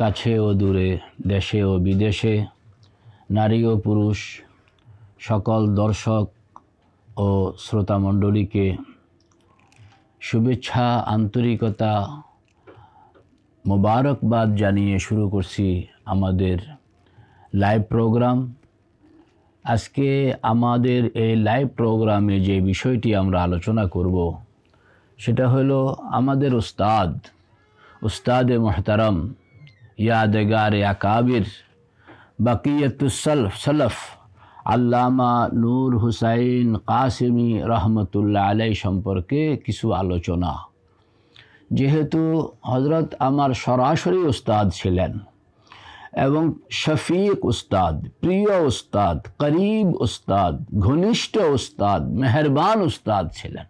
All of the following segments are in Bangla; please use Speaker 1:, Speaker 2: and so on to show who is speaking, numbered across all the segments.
Speaker 1: কাছে ও দূরে দেশে ও বিদেশে নারী ও পুরুষ সকল দর্শক ও শ্রোতামণ্ডলীকে শুভেচ্ছা আন্তরিকতা মোবারকবাদ জানিয়ে শুরু করছি আমাদের লাইভ প্রোগ্রাম আজকে আমাদের এই লাইভ প্রোগ্রামে যে বিষয়টি আমরা আলোচনা করব সেটা হলো আমাদের উস্তাদ উস্তাদে মোহতারম यादगार अकाबिर बकीयतसलफ सलफ আল্লামা নূর হুসাইন কাসিমি রহমতুল্লাহ আলাই সম্পর্কে কিছু আলোচনা যেহেতু হজরত আমার সরাসরি উস্তাদ ছিলেন এবং শফিক উস্তাদ প্রিয় উস্তাদ করিব উস্তাদ ঘনিষ্ঠ উস্তাদ মেহরবান উস্তাদ ছিলেন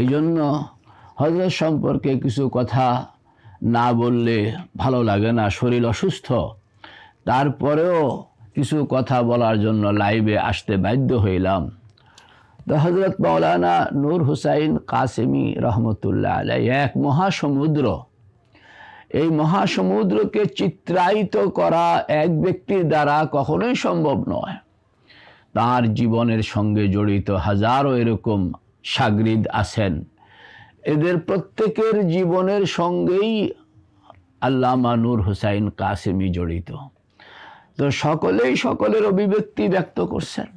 Speaker 1: এই জন্য হজরত সম্পর্কে কিছু কথা না বললে ভালো লাগে না শরীর অসুস্থ তারপরেও কিছু কথা বলার জন্য লাইভে আসতে বাধ্য হইলাম তো হজরত মৌলানা নূর হুসাইন কাসেমি রহমতুল্লাহ আলাই এক মহাসমুদ্র এই মহাসমুদ্রকে চিত্রায়িত করা এক ব্যক্তির দ্বারা কখনোই সম্ভব নয় তার জীবনের সঙ্গে জড়িত হাজারো এরকম সাগরিদ আছেন এদের প্রত্যেকের জীবনের সঙ্গেই আল্লামা নূর হুসাইন কাসেমি জড়িত তো সকলেই সকলের অভিব্যক্তি ব্যক্ত করছেন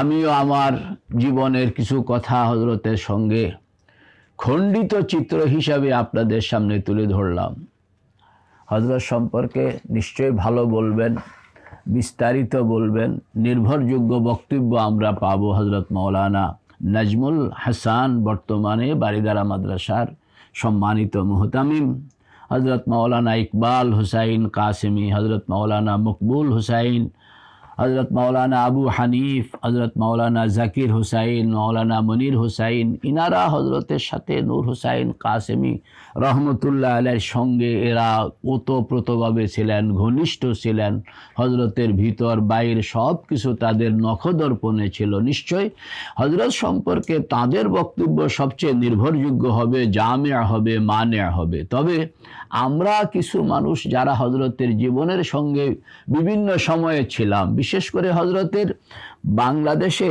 Speaker 1: আমিও আমার জীবনের কিছু কথা হজরতের সঙ্গে খণ্ডিত চিত্র হিসাবে আপনাদের সামনে তুলে ধরলাম হজরত সম্পর্কে নিশ্চয়ই ভালো বলবেন বিস্তারিত বলবেন নির্ভরযোগ্য বক্তব্য আমরা পাবো হজরত মৌলানা নাজমুল হাসান বর্তমানে বারিদারা মাদ্রাসার সম্মানিত মুহতামিম হজরত মৌলানা ইকবাল হুসাইন কাসেমি হজরত মৌলানা মকবুল হুসাইন হজরত মাওলানা আবু হানিফ হজরত মাওলানা জাকির হুসাইন মাওলানা মনির হুসাইন ইনারা হজরতের সাথে নূর হুসাইন কাসেমি রহমতুল্লাহ আলের সঙ্গে এরা ওতপ্রোতভাবে ছিলেন ঘনিষ্ঠ ছিলেন হজরতের ভিতর বাইর সব কিছু তাদের নখদর্পণে ছিল নিশ্চয় হজরত সম্পর্কে তাদের বক্তব্য সবচেয়ে নির্ভরযোগ্য হবে জামেয়া হবে মানেয়া হবে তবে আমরা কিছু মানুষ যারা হজরতের জীবনের সঙ্গে বিভিন্ন সময়ে ছিলাম বিশেষ করে হজরতের বাংলাদেশে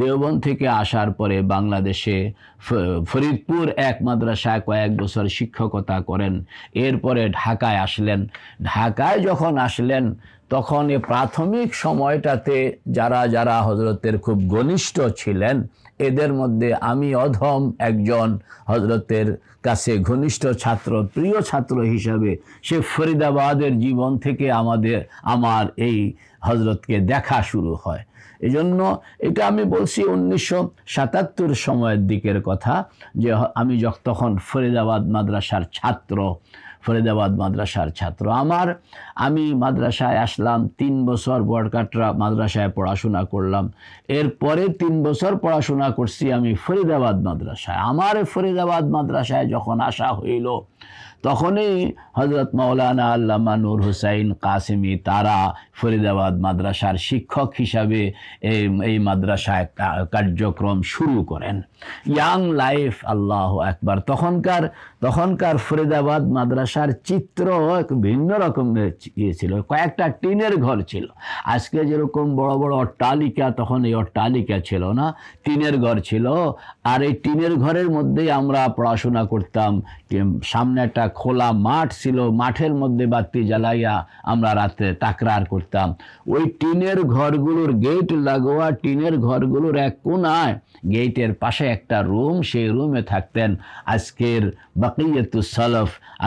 Speaker 1: দেওবন থেকে আসার পরে বাংলাদেশে ফরিদপুর এক মাদ্রাসায় কয়েক বছর শিক্ষকতা করেন এরপরে ঢাকায় আসলেন ঢাকায় যখন আসলেন তখন এ প্রাথমিক সময়টাতে যারা যারা হজরতের খুব ঘনিষ্ঠ ছিলেন এদের মধ্যে আমি অধম একজন হজরতের কাছে ঘনিষ্ঠ ছাত্র প্রিয় ছাত্র হিসাবে সে ফরিদাবাদের জীবন থেকে আমাদের আমার এই হজরতকে দেখা শুরু হয় এজন্য এটা আমি বলছি উনিশশো সাতাত্তর সময়ের দিকের কথা যে আমি যখন ফরিদাবাদ মাদ্রাসার ছাত্র ফরিদাবাদ মাদ্রাসার ছাত্র আমার আমি মাদ্রাসায় আসলাম তিন বছর বরকাটরা মাদ্রাসায় পড়াশোনা করলাম এরপরে তিন বছর পড়াশোনা করছি আমি ফরিদাবাদ মাদ্রাসায় আমার ফরিদাবাদ মাদ্রাসায় যখন আসা হইল তখনই হজরত মৌলানা আল্লামা নূর হুসাইন কাসিমি তারা ফরিদাবাদ মাদ্রাসার শিক্ষক হিসাবে এই মাদ্রাসায় কার্যক্রম শুরু করেন ইয়াং লাইফ আল্লাহ একবার তখনকার তখনকার ফরিদাবাদ মাদ্রাসার চিত্র এক ভিন্ন রকমের ইয়ে ছিল কয়েকটা টিনের ঘর ছিল আজকে যেরকম বড় বড় অট্টালিকা তখন এই অট্টালিকা ছিল না টিনের ঘর ছিল আর এই টিনের ঘরের মধ্যেই আমরা পড়াশোনা করতাম সামনে একটা খোলা মাঠ ছিল মাঠের মধ্যে বাতি জ্বালাইয়া আমরা রাতে তাকরার করতাম ওই টিনের ঘরগুলোর গেট লাগোয়া টিনের ঘরগুলোর এক কোনায় গেটের পাশে একটা রুম সেই রুমে থাকতেন আজকের বাকিয়তুস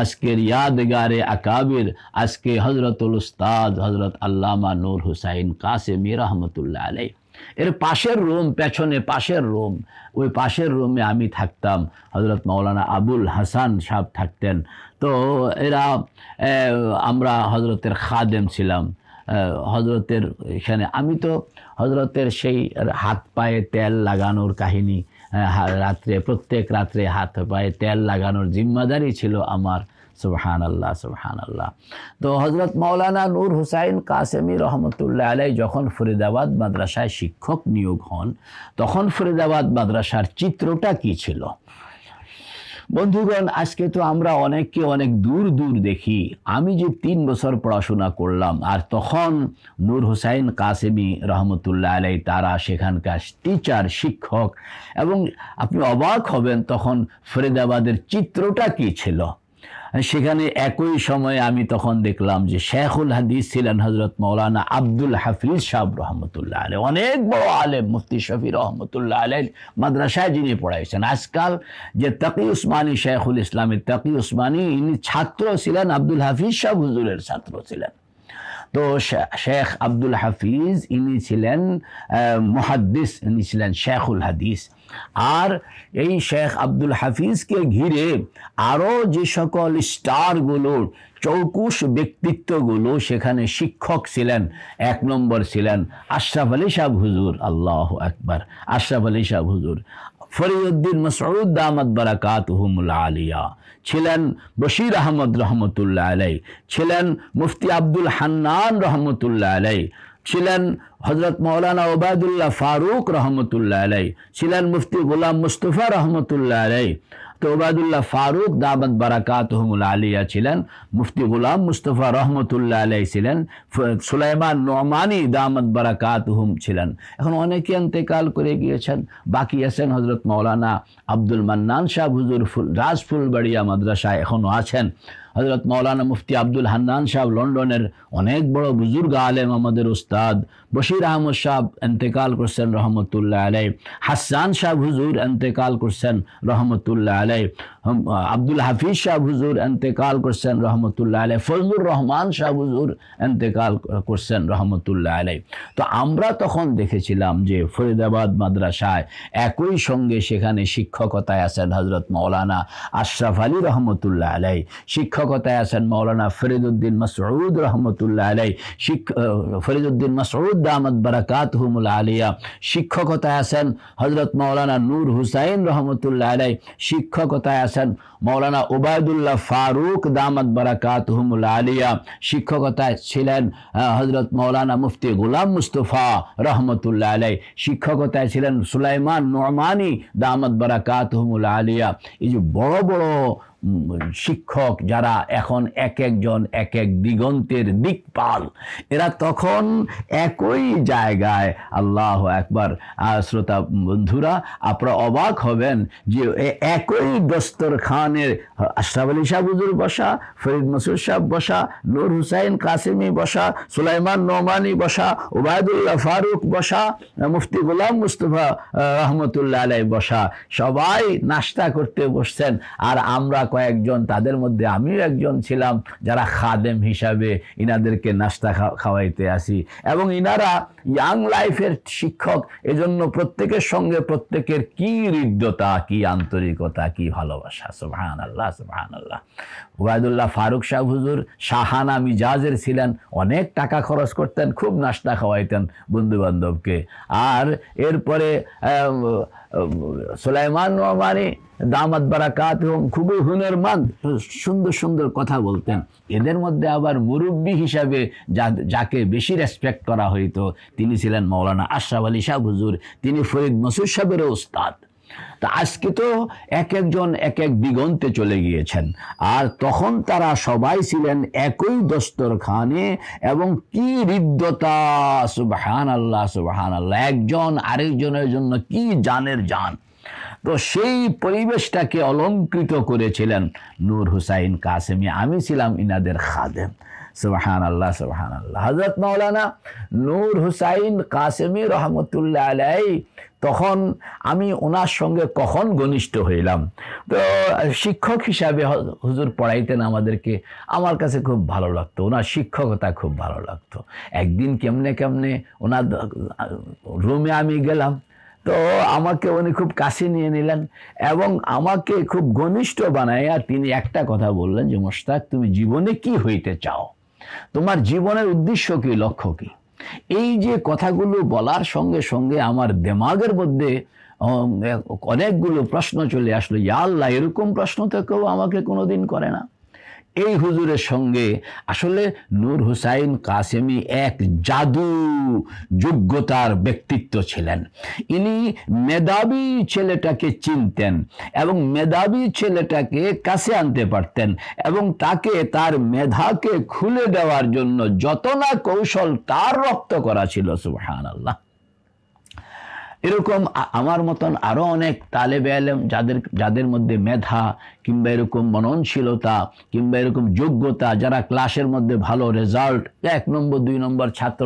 Speaker 1: আজকের ইয়াদগারে আকাবির আজকে হজরতুল উস্তাদ হজরত আল্লামা নূর হুসাইন কাসেমি রহমতুল্লাহ আলাই এর পাশের রুম পেছনে পাশের রুম ওই পাশের রুমে আমি থাকতাম হজরত মৌলানা আবুল হাসান সাহেব থাকতেন তো এরা আমরা হজরতের খাদেম ছিলাম হজরতের এখানে আমি তো হজরতের সেই হাত পায়ে তেল লাগানোর কাহিনী রাত্রে প্রত্যেক রাত্রে হাত পায়ে তেল লাগানোর জিম্মাদারি ছিল আমার সুবহান আল্লাহ সুবহান আল্লাহ তো হজরত মৌলানা নূর হুসাইন কাসেমি রহমতুল্লাহ আলাই যখন ফরিদাবাদ মাদ্রাসায় শিক্ষক নিয়োগ হন তখন ফরিদাবাদ মাদ্রাসার চিত্রটা কী ছিল বন্ধুগণ আজকে তো আমরা অনেককে অনেক দূর দূর দেখি আমি যে তিন বছর পড়াশোনা করলাম আর তখন নূর হোসাইন কাসেমি রহমতুল্লাহ আলাই তারা সেখানকার টিচার শিক্ষক এবং আপনি অবাক হবেন তখন ফরিদাবাদের চিত্রটা কী ছিল সেখানে একই সময়ে আমি তখন দেখলাম যে শেখুল হাদিস ছিলেন হজরত মৌলানা আব্দুল হাফিজ সাহ রহমতুল্লাহ আলহ অনেক বড় আলেম মুফতি শফি রহমতুল্লাহ আলহ মাদ্রাসায় যিনি পড়াইছেন আজকাল যে তাকি উসমানী শেখুল ইসলামের তাকি উসমানী ইনি ছাত্র ছিলেন আব্দুল হাফিজ সাহ হুজুরের ছাত্র ছিলেন তো শেখ আব্দুল হাফিজ ইনি ছিলেন মহাদ্দিস ইনি ছিলেন শেখুল হাদিস আর এই শেখ আব্দুল হাফিজকে ঘিরে আরও যে সকল স্টারগুলোর চৌকুশ ব্যক্তিত্বগুলো সেখানে শিক্ষক ছিলেন এক নম্বর ছিলেন আশরাফ আলী সাহ হুজুর আল্লাহ আকবার আশরাফ আলী সাহ হুজুর ফরিউদ্দিন মসরুদ্দ আহমদ বারাকাত হুমুল্লা আলিয়া ছিলেন বশির আহমদ রহমতুল্লাহ আলাই ছিলেন মুফতি আব্দুল হান্নান রহমতুল্লাহ আলাই ছিলেন হজরত মৌলানা ওবায়দুল্লাহ ফারুক রহমতুল্লাহ আলাই ছিলেন মুফতি গুলাম মুস্তফা রহমতুল্লাহ আলাই তো ওবায়দুল্লাহ ফারুক দাবত বারাকাত আলিয়া ছিলেন মুফতি গুলাম মুস্তফা রহমতুল্লাহ আলাই ছিলেন সুলাইমান নোমানি দামত বারাকাতহুম ছিলেন এখন অনেকে অন্তেকাল করে গিয়েছেন বাকি আছেন হজরত মৌলানা আব্দুল মান্নান শাহ হুজুর ফুল রাজ ফুলবাড়িয়া এখনও আছেন হজরত মৌলানা মুফতি আব্দুল হান্নান সাহেব লন্ডনের অনেক বড় বুজুর্গ আলেম আমাদের উস্তাদ বশির আহমদ সাহেব এন্তেকাল করছেন রহমতুল্লাহ আলাই হাসান সাহেব হুজুর এন্তেকাল করছেন রহমতুল্লাহ আলাই আব্দুল হাফিজ সাহেব হুজুর এন্তেকাল করছেন রহমতুল্লাহ আলাই ফজলুর রহমান সাহেব হুজুর এন্তেকাল করছেন রহমতুল্লাহ আলাই তো আমরা তখন দেখেছিলাম যে ফরিদাবাদ মাদ্রাসায় একই সঙ্গে সেখানে শিক্ষকতায় আছেন হজরত মৌলানা আশরাফ আলী রহমতুল্লাহ আলাই শিক্ষক আছেন মৌলানা ফরিদুদ্দিন রহমতুল্লাহ আলাই শিক্ষ ফরিদুদ্দিন বারাকাত হুমুল আলিয়া শিক্ষকতায় আছেন হজরত মৌলানা নূর হুসাইন রহমতুল্লাহ আলাই শিক্ষকতায় আছেন মৌলানা ওবায়দুল্লাহ ফারুক দামদ বারাকাত হুমুল আলিয়া শিক্ষকতায় ছিলেন হজরত মৌলানা মুফতি গুলাম মুস্তফা রহমতুল্লাহ আলাই শিক্ষকতায় ছিলেন সুলাইমান নোমানি দামদ বারাকাত হুমুল আলিয়া এই যে বড় বড় শিক্ষক যারা এখন এক একজন এক এক দিগন্তের দিকপাল এরা তখন একই জায়গায় আল্লাহ একবার শ্রোতা বন্ধুরা আপনারা অবাক হবেন যে একই দস্তর আশরাফ আলী সাহ বুজুর বসা ফরিদ মসুর সাহ বসা নূর হুসাইন কাসিমি বসা সুলাইমান নোমানি বসা ওবায়দুল্লাহ ফারুক বসা মুফতি গোলাম মুস্তফা রহমতুল্লাহ আলাই বসা সবাই নাস্তা করতে বসছেন আর আমরা কয়েকজন তাদের মধ্যে আমিও একজন ছিলাম যারা খাদেম হিসাবে ইনাদেরকে নাস্তা খাওয়াইতে আসি এবং ইনারা ইয়াং লাইফের শিক্ষক এজন্য প্রত্যেকের সঙ্গে প্রত্যেকের কি হৃদ্যতা কি আন্তরিকতা কি ভালোবাসা সুবাহান আল্লাহ সুবাহান আল্লাহ ওবায়দুল্লাহ ফারুক শাহ হুজুর শাহানা মিজাজের ছিলেন অনেক টাকা খরচ করতেন খুব নাস্তা খাওয়াইতেন বন্ধু বান্ধবকে আর এরপরে সোলাইমান নোমানি দামাত বারাকাত এবং খুবই হুনরমান সুন্দর সুন্দর কথা বলতেন এদের মধ্যে আবার মুরব্বী হিসাবে যা যাকে বেশি রেসপেক্ট করা হইতো তিনি ছিলেন মৌলানা আশরাফ আলী শাহ হুজুর তিনি ফরিদ মসুর সাহেবেরও ওস্তাদ তা আজকে তো এক একজন এক এক দিগন্তে চলে গিয়েছেন আর তখন তারা সবাই ছিলেন একই দস্তরখানে এবং কি হৃদ্যতা সুবাহান আল্লাহ সুবাহান আল্লাহ একজন আরেকজনের জন্য কি জানের জান তো সেই পরিবেশটাকে অলঙ্কৃত করেছিলেন নূর হুসাইন কাসেমি আমি ছিলাম ইনাদের খাদেম সুবাহান আল্লাহ সুবাহান আল্লাহ হজরত মৌলানা নূর হুসাইন কাসেমি রহমতুল্লাহ আলাই তখন আমি ওনার সঙ্গে কখন ঘনিষ্ঠ হইলাম তো শিক্ষক হিসাবে হুজুর পড়াইতেন আমাদেরকে আমার কাছে খুব ভালো লাগতো ওনার শিক্ষকতা খুব ভালো লাগতো একদিন কেমনে কেমনে ওনার রুমে আমি গেলাম তো আমাকে উনি খুব কাছে নিয়ে নিলেন এবং আমাকে খুব ঘনিষ্ঠ বানাইয়া তিনি একটা কথা বললেন যে মোস্তাক তুমি জীবনে কি হইতে চাও তোমার জীবনের উদ্দেশ্য কি লক্ষ্য কি এই যে কথাগুলো বলার সঙ্গে সঙ্গে আমার দেমাগের মধ্যে অনেকগুলো প্রশ্ন চলে আসলো ইয়া আল্লাহ এরকম প্রশ্ন তো কেউ আমাকে কোনোদিন করে না এই হুজুরের সঙ্গে আসলে নূর হুসাইন কাসেমি এক জাদু যোগ্যতার ব্যক্তিত্ব ছিলেন ইনি মেধাবী ছেলেটাকে চিনতেন এবং মেধাবী ছেলেটাকে কাছে আনতে পারতেন এবং তাকে তার মেধাকে খুলে দেওয়ার জন্য যত না কৌশল তার রপ্ত করা ছিল সুবাহ আল্লাহ এরকম আমার মতন আরও অনেক তালেবে আলেম যাদের যাদের মধ্যে মেধা কিংবা এরকম মননশীলতা কিংবা এরকম যোগ্যতা যারা ক্লাসের মধ্যে ভালো রেজাল্ট এক নম্বর দুই নম্বর ছাত্র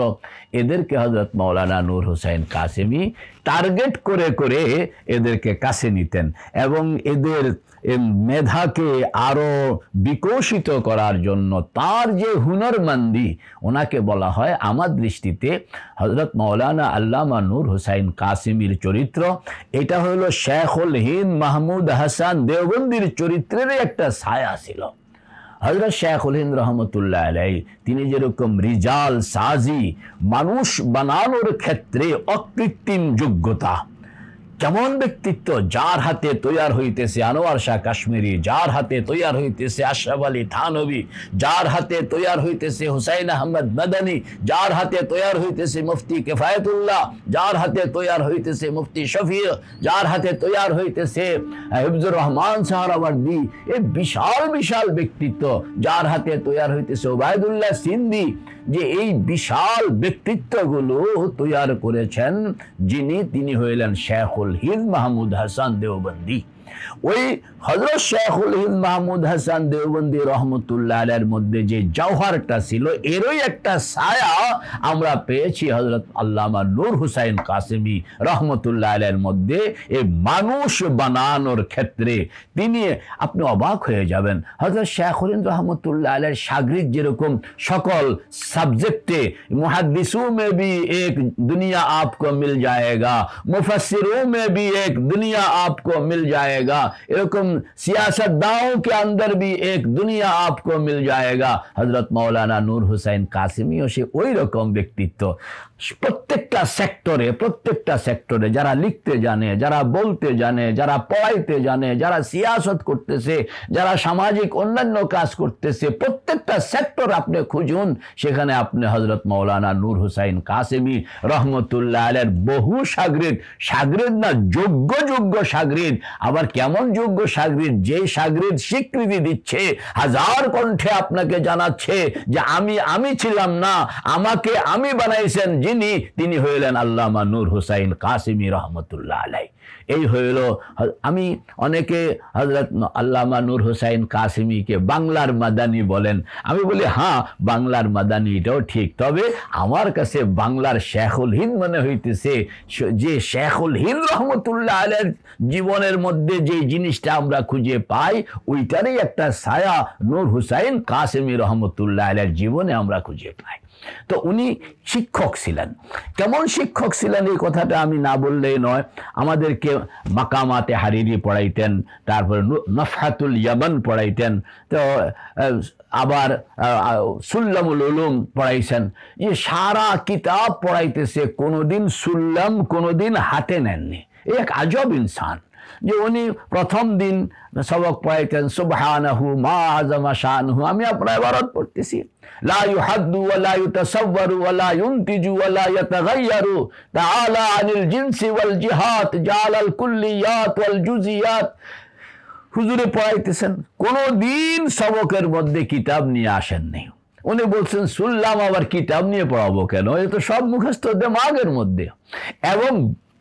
Speaker 1: এদেরকে হজরত মৌলানা নূর হোসেন কাসেমি টার্গেট করে করে এদেরকে কাছে নিতেন এবং এদের মেধাকে আরও বিকশিত করার জন্য তার যে হুনরমন্দি ওনাকে বলা হয় আমার দৃষ্টিতে হজরত মৌলানা আল্লামা নূর হুসাইন কাসিমির চরিত্র এটা হলো শেখুল হিন্দ মাহমুদ হাসান দেওবন্দির চরিত্রের একটা ছায়া ছিল হজরত শেখুল হিন্দ রহমতুল্লাহ আলাই তিনি যেরকম রিজাল সাজি মানুষ বানানোর ক্ষেত্রে অকৃত্রিম যোগ্যতা কেমন ব্যক্তিত্ব যার হাতে তৈয়ার হইতেছে আনোয়ার শাহ কাশ্মীরি যার হাতে তৈয়ার হইতেছে আশরাফ আলী থানবী যার হাতে তৈয়ার হইতেছে হুসাইন আহমদ মাদানী যার হাতে তৈয়ার হইতেছে মুফতি কেফায়তুল্লাহ যার হাতে তৈয়ার হইতেছে মুফতি শফি যার হাতে তৈয়ার হইতেছে হেফজুর রহমান সাহারাবাদী এই বিশাল বিশাল ব্যক্তিত্ব যার হাতে তৈয়ার হইতেছে ওবায়দুল্লাহ সিন্দি যে এই বিশাল ব্যক্তিত্বগুলো তৈয়ার করেছেন যিনি তিনি হইলেন শেখুল হিন্দ মাহমুদ হাসান দেওবন্দি ওই হজরত শেখুল হিন্দ মাহমুদ হাসান দেওবন্দি রহমতুল্লাহ আলের মধ্যে যে জওহারটা ছিল এরই একটা ছায়া আমরা পেয়েছি হজরত আল্লামা নূর হুসাইন কাসেমি রহমতুল্লাহ আলের মধ্যে এ মানুষ বানানোর ক্ষেত্রে তিনি আপনি অবাক হয়ে যাবেন হজরত শেখুল হিন্দ রহমতুল্লাহ আলের সাগরিক যেরকম সকল সাবজেক্টে মহাদিসু মে বি এক দুনিয়া আপকো মিল যায়গা মুফাসিরু মে বি এক দুনিয়া আপকো মিল যায়গা এরকম सियासतदाओं के अंदर भी एक দুনিয়া আপকো মিল জায়েগা হজরত মৌলানা নূর হুসাইন ও সে ওই রকম ব্যক্তিত্ব প্রত্যেকটা সেক্টরে প্রত্যেকটা সেক্টরে যারা লিখতে জানে যারা বলতে জানে যারা পড়াইতে জানে যারা সিয়াসত করতেছে যারা সামাজিক অন্যান্য কাজ করতেছে প্রত্যেকটা সেক্টর আপনি খুঁজুন সেখানে আপনি হজরত মৌলানা নূর হুসাইন কাসেমি রহমতুল্লাহ আলের বহু সাগরিদ সাগরিদ না যোগ্য যোগ্য সাগরিদ আবার কেমন যোগ্য সাগরিদ সাগরিদ যে সাগরিদ স্বীকৃতি দিচ্ছে হাজার কণ্ঠে আপনাকে জানাচ্ছে যে আমি আমি ছিলাম না আমাকে আমি বানাইছেন যিনি তিনি হইলেন আল্লামা নূর হুসাইন কাসিমি রহমতুল্লাহ আলাই এই হইল আমি অনেকে হজরত আল্লামা নূর হুসাইন কাসিমিকে বাংলার মাদানি বলেন আমি বলি হ্যাঁ বাংলার মাদানি এটাও ঠিক তবে আমার কাছে বাংলার শেখুল হিন্দ মনে হইতেছে যে শেখুল হিন্দ রহমতুল্লাহ আলের জীবনের মধ্যে যে জিনিসটা আমরা খুঁজে পাই ওইটারই একটা ছায়া নূর হুসাইন কাসিমি রহমতুল্লাহ আলের জীবনে আমরা খুঁজে পাই তো উনি শিক্ষক ছিলেন কেমন শিক্ষক ছিলেন এই কথাটা আমি না বললেই নয় আমাদেরকে মাকামাতে হারিরি পড়াইতেন তারপরে নফাতুল ইয়ামান পড়াইতেন তো আবার সুল্লামুল উলুম পড়াইছেন এ সারা কিতাব পড়াইতেছে কোনোদিন সুল্লাম কোনোদিন হাতে নেননি এক আজব ইনসান যে উনি প্রথম দিন সবক পাইতেন সুবহানাহু মা আজমা শানহু আমি আপনার ইবারত পড়তেছি লা ইউহাদ্দু ওয়া লা ইউতাসাওয়ারু ওয়া লা ইউনতিজু ওয়া লা ইয়াতাগায়্যারু তাআলা আনিল জিনসি ওয়াল জিহাত জালাল কুল্লিয়াত ওয়াল জুজিয়াত হুজুরে পড়াইতেছেন কোনো দিন সবকের মধ্যে কিতাব নিয়ে আসেননি উনি বলছেন শুনলাম আবার কিতাব নিয়ে পড়াবো কেন এ তো সব মুখস্থ দেমাগের মধ্যে এবং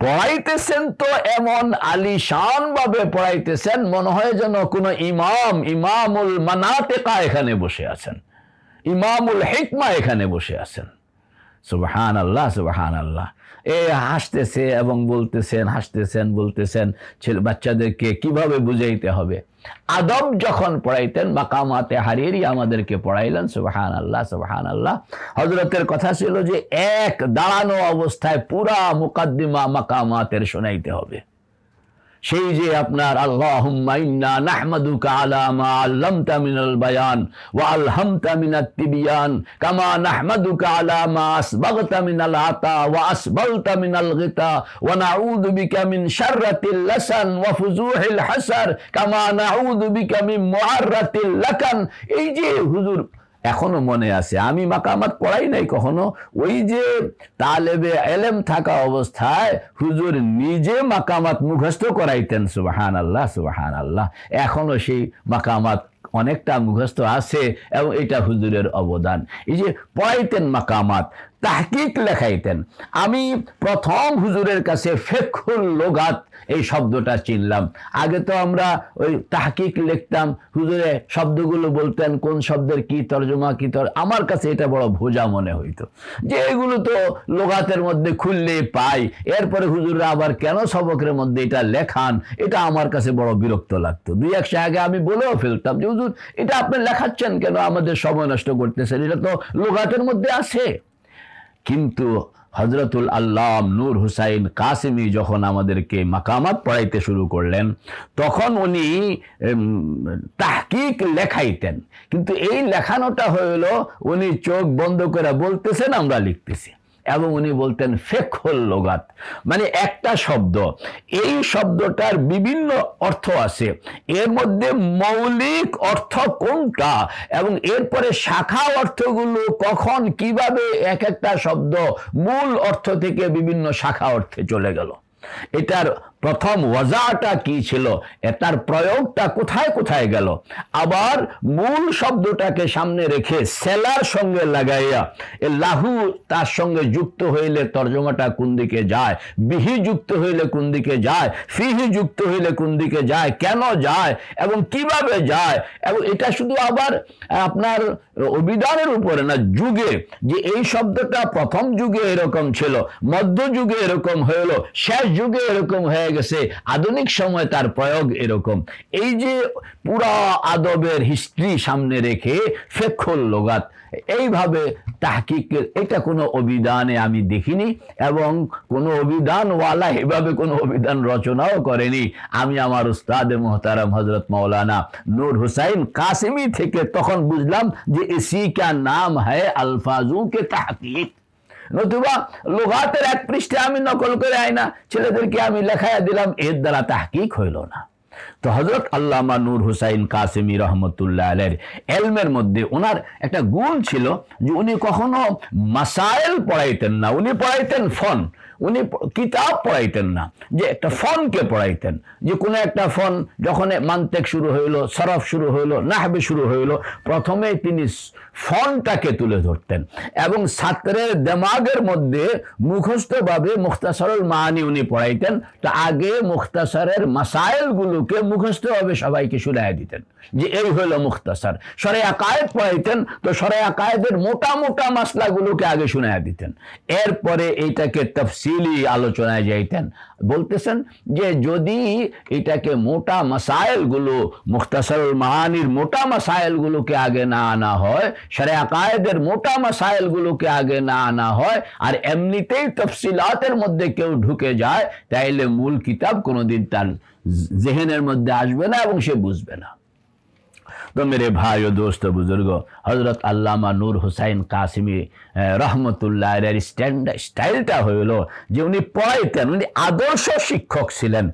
Speaker 1: পড়াইতেছেন তো এমন আলিশান ভাবে পড়াইতেছেন মনে হয় যেন কোনো ইমাম ইমামুল মানাতেকা এখানে বসে আছেন ইমামুল হেকমা এখানে বসে আছেন সুবাহান আল্লাহ সুবাহান আল্লাহ এ হাসতেছে এবং বলতেছেন হাসতেছেন বলতেছেন ছেলে বাচ্চাদেরকে কিভাবে বুঝাইতে হবে আদম যখন পড়াইতেন মাকামাতে হারিয়ে আমাদেরকে পড়াইলেন সুবাহান আল্লাহ সুবাহান আল্লাহ হজরতের কথা ছিল যে এক দাঁড়ানো অবস্থায় পুরা মুকাদ্দিমা মাকামাতের শোনাইতে হবে شيزي أبنا اللهم إنا نحمدك على ما علمت من البيان وألهمت من التبيان كما نحمدك على ما أسبغت من العطاء وأسبلت من الغطاء ونعوذ بك من شرة اللسن وفزوح الحسر كما نعوذ بك من معرة اللكن إيجي حضور এখনো মনে আছে আমি মাকামাত পড়াই নাই কখনো ওই যে তালেবে এলেম থাকা অবস্থায় হুজুর নিজে মাকামাত মুখস্থ করাইতেন সুবাহান আল্লাহ সুবাহান আল্লাহ এখনো সেই মাকামাত অনেকটা মুখস্থ আছে এবং এটা হুজুরের অবদান এই যে পড়াইতেন মাকামাত তাহকিক লেখাইতেন আমি প্রথম হুজুরের কাছে ফেকুল লোগাত এই শব্দটা চিনলাম আগে তো আমরা ওই তাহকিক লিখতাম হুজুরে শব্দগুলো বলতেন কোন শব্দের কি তর্জমা কি তর আমার কাছে এটা বড় ভোজা মনে হইতো যে এগুলো তো লোগাতের মধ্যে খুললে পাই এরপরে হুজুররা আবার কেন সবকের মধ্যে এটা লেখান এটা আমার কাছে বড় বিরক্ত লাগতো দুই একশো আগে আমি বলেও ফেলতাম যে হুজুর এটা আপনি লেখাচ্ছেন কেন আমাদের সময় নষ্ট করতেছেন এটা তো লোগাতের মধ্যে আছে কিন্তু হজরতুল আল্লাম নূর হুসাইন কাসিমি যখন আমাদেরকে মাকামাত পড়াইতে শুরু করলেন তখন উনি তাহকিক লেখাইতেন কিন্তু এই লেখানোটা হইল উনি চোখ বন্ধ করে বলতেছেন আমরা লিখতেছি এবং উনি বলতেন ফেকল লোগাত মানে একটা শব্দ এই শব্দটার বিভিন্ন অর্থ আছে এর মধ্যে মৌলিক অর্থ কোনটা এবং এরপরে শাখা অর্থগুলো কখন কিভাবে এক একটা শব্দ মূল অর্থ থেকে বিভিন্ন শাখা অর্থে চলে গেল এটার প্রথম ওয়াজাটা কি ছিল তার প্রয়োগটা কোথায় কোথায় গেল আবার মূল শব্দটাকে সামনে রেখে সেলার সঙ্গে লাগাইয়া এ লাহু তার সঙ্গে যুক্ত হইলে তর্জমাটা কোন দিকে যায় বিহি যুক্ত হইলে কোন দিকে যায় ফিহি যুক্ত হইলে কোন দিকে যায় কেন যায় এবং কিভাবে যায় এবং এটা শুধু আবার আপনার অভিধানের উপরে না যুগে যে এই শব্দটা প্রথম যুগে এরকম ছিল মধ্যযুগে এরকম হইল শেষ যুগে এরকম হয়ে গেছে আধুনিক সময় তার প্রয়োগ এরকম এই যে পুরা আদবের হিস্ট্রি সামনে রেখে ফেক্ষল লোগাত এইভাবে তাহকিকের এটা কোনো অভিধানে আমি দেখিনি এবং কোনো অভিধানওয়ালা এভাবে কোনো অভিধান রচনাও করেনি আমি আমার উস্তাদ মোহতারাম হজরত মৌলানা নূর হুসাইন কাসিমি থেকে তখন বুঝলাম যে এসি কা নাম হ্যাঁ আলফাজুকে তাহকিক নতুবা লোহাতের এক পৃষ্ঠে আমি নকল করে না ছেলেদেরকে আমি লেখাইয়া দিলাম এর দ্বারা তাহকিক হইল না তো হজরত আল্লামা নূর হুসাইন কাসেমি রহমতুল্লাহ আলের এলমের মধ্যে ওনার একটা গুণ ছিল যে উনি কখনো মাসাইল পড়াইতেন না উনি পড়াইতেন ফন উনি কিতাব পড়াইতেন না যে একটা ফনকে পড়াইতেন যে কোনো একটা ফন যখন মান্তেক শুরু হইল সরফ শুরু হইল নাহবে শুরু হইল প্রথমে তিনি ফনটাকে তুলে ধরতেন এবং ছাত্রের দেমাগের মধ্যে মুখস্থভাবে মুখতাসরুল মাহানি উনি পড়াইতেন তা আগে মুখতাসারের মাসাইলগুলোকে মুখস্থভাবে সবাইকে শুনাই দিতেন যে এই হইল মুখতাসার সরে আকায়েদ পড়াইতেন তো সরে আকায়েদের মোটা মোটা মাসলাগুলোকে আগে শুনাই দিতেন এরপরে এইটাকে তফসিল ডিটেইলি আলোচনায় যাইতেন বলতেছেন যে যদি এটাকে মোটা মাসাইলগুলো মুখতাসরুল মাহানির মোটা মাসাইলগুলোকে আগে না আনা হয় সারে আকায়েদের মোটা মাসাইলগুলোকে আগে না আনা হয় আর এমনিতেই তফসিলাতের মধ্যে কেউ ঢুকে যায় তাইলে মূল কিতাব কোনোদিন তার জেহেনের মধ্যে আসবে না এবং সে বুঝবে না तो मेरे भाई और दोस्त बुजुर्ग হজরত আল্লামা নূর হুসাইন কাসিমি রহমতুল্লাহ স্ট্যান্ড স্টাইলটা হলো যে উনি পড়াইতেন উনি আদর্শ শিক্ষক ছিলেন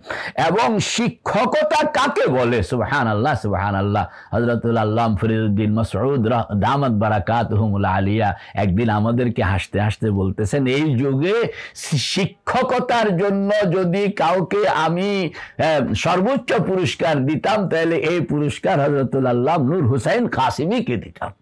Speaker 1: এবং শিক্ষকতা কাকে বলে সুবাহান আল্লাহ সুবাহান আল্লাহ হজরতুল আল্লাহ ফরিদুদ্দিন মসরুদ দামত বারাকাত হুমুল আলিয়া একদিন আমাদেরকে হাসতে হাসতে বলতেছেন এই যুগে শিক্ষকতার জন্য যদি কাউকে আমি সর্বোচ্চ পুরস্কার দিতাম তাহলে এই পুরস্কার হজরতুল মোল্লা আবনুর হুসাইন কাসিমিকে দিতাম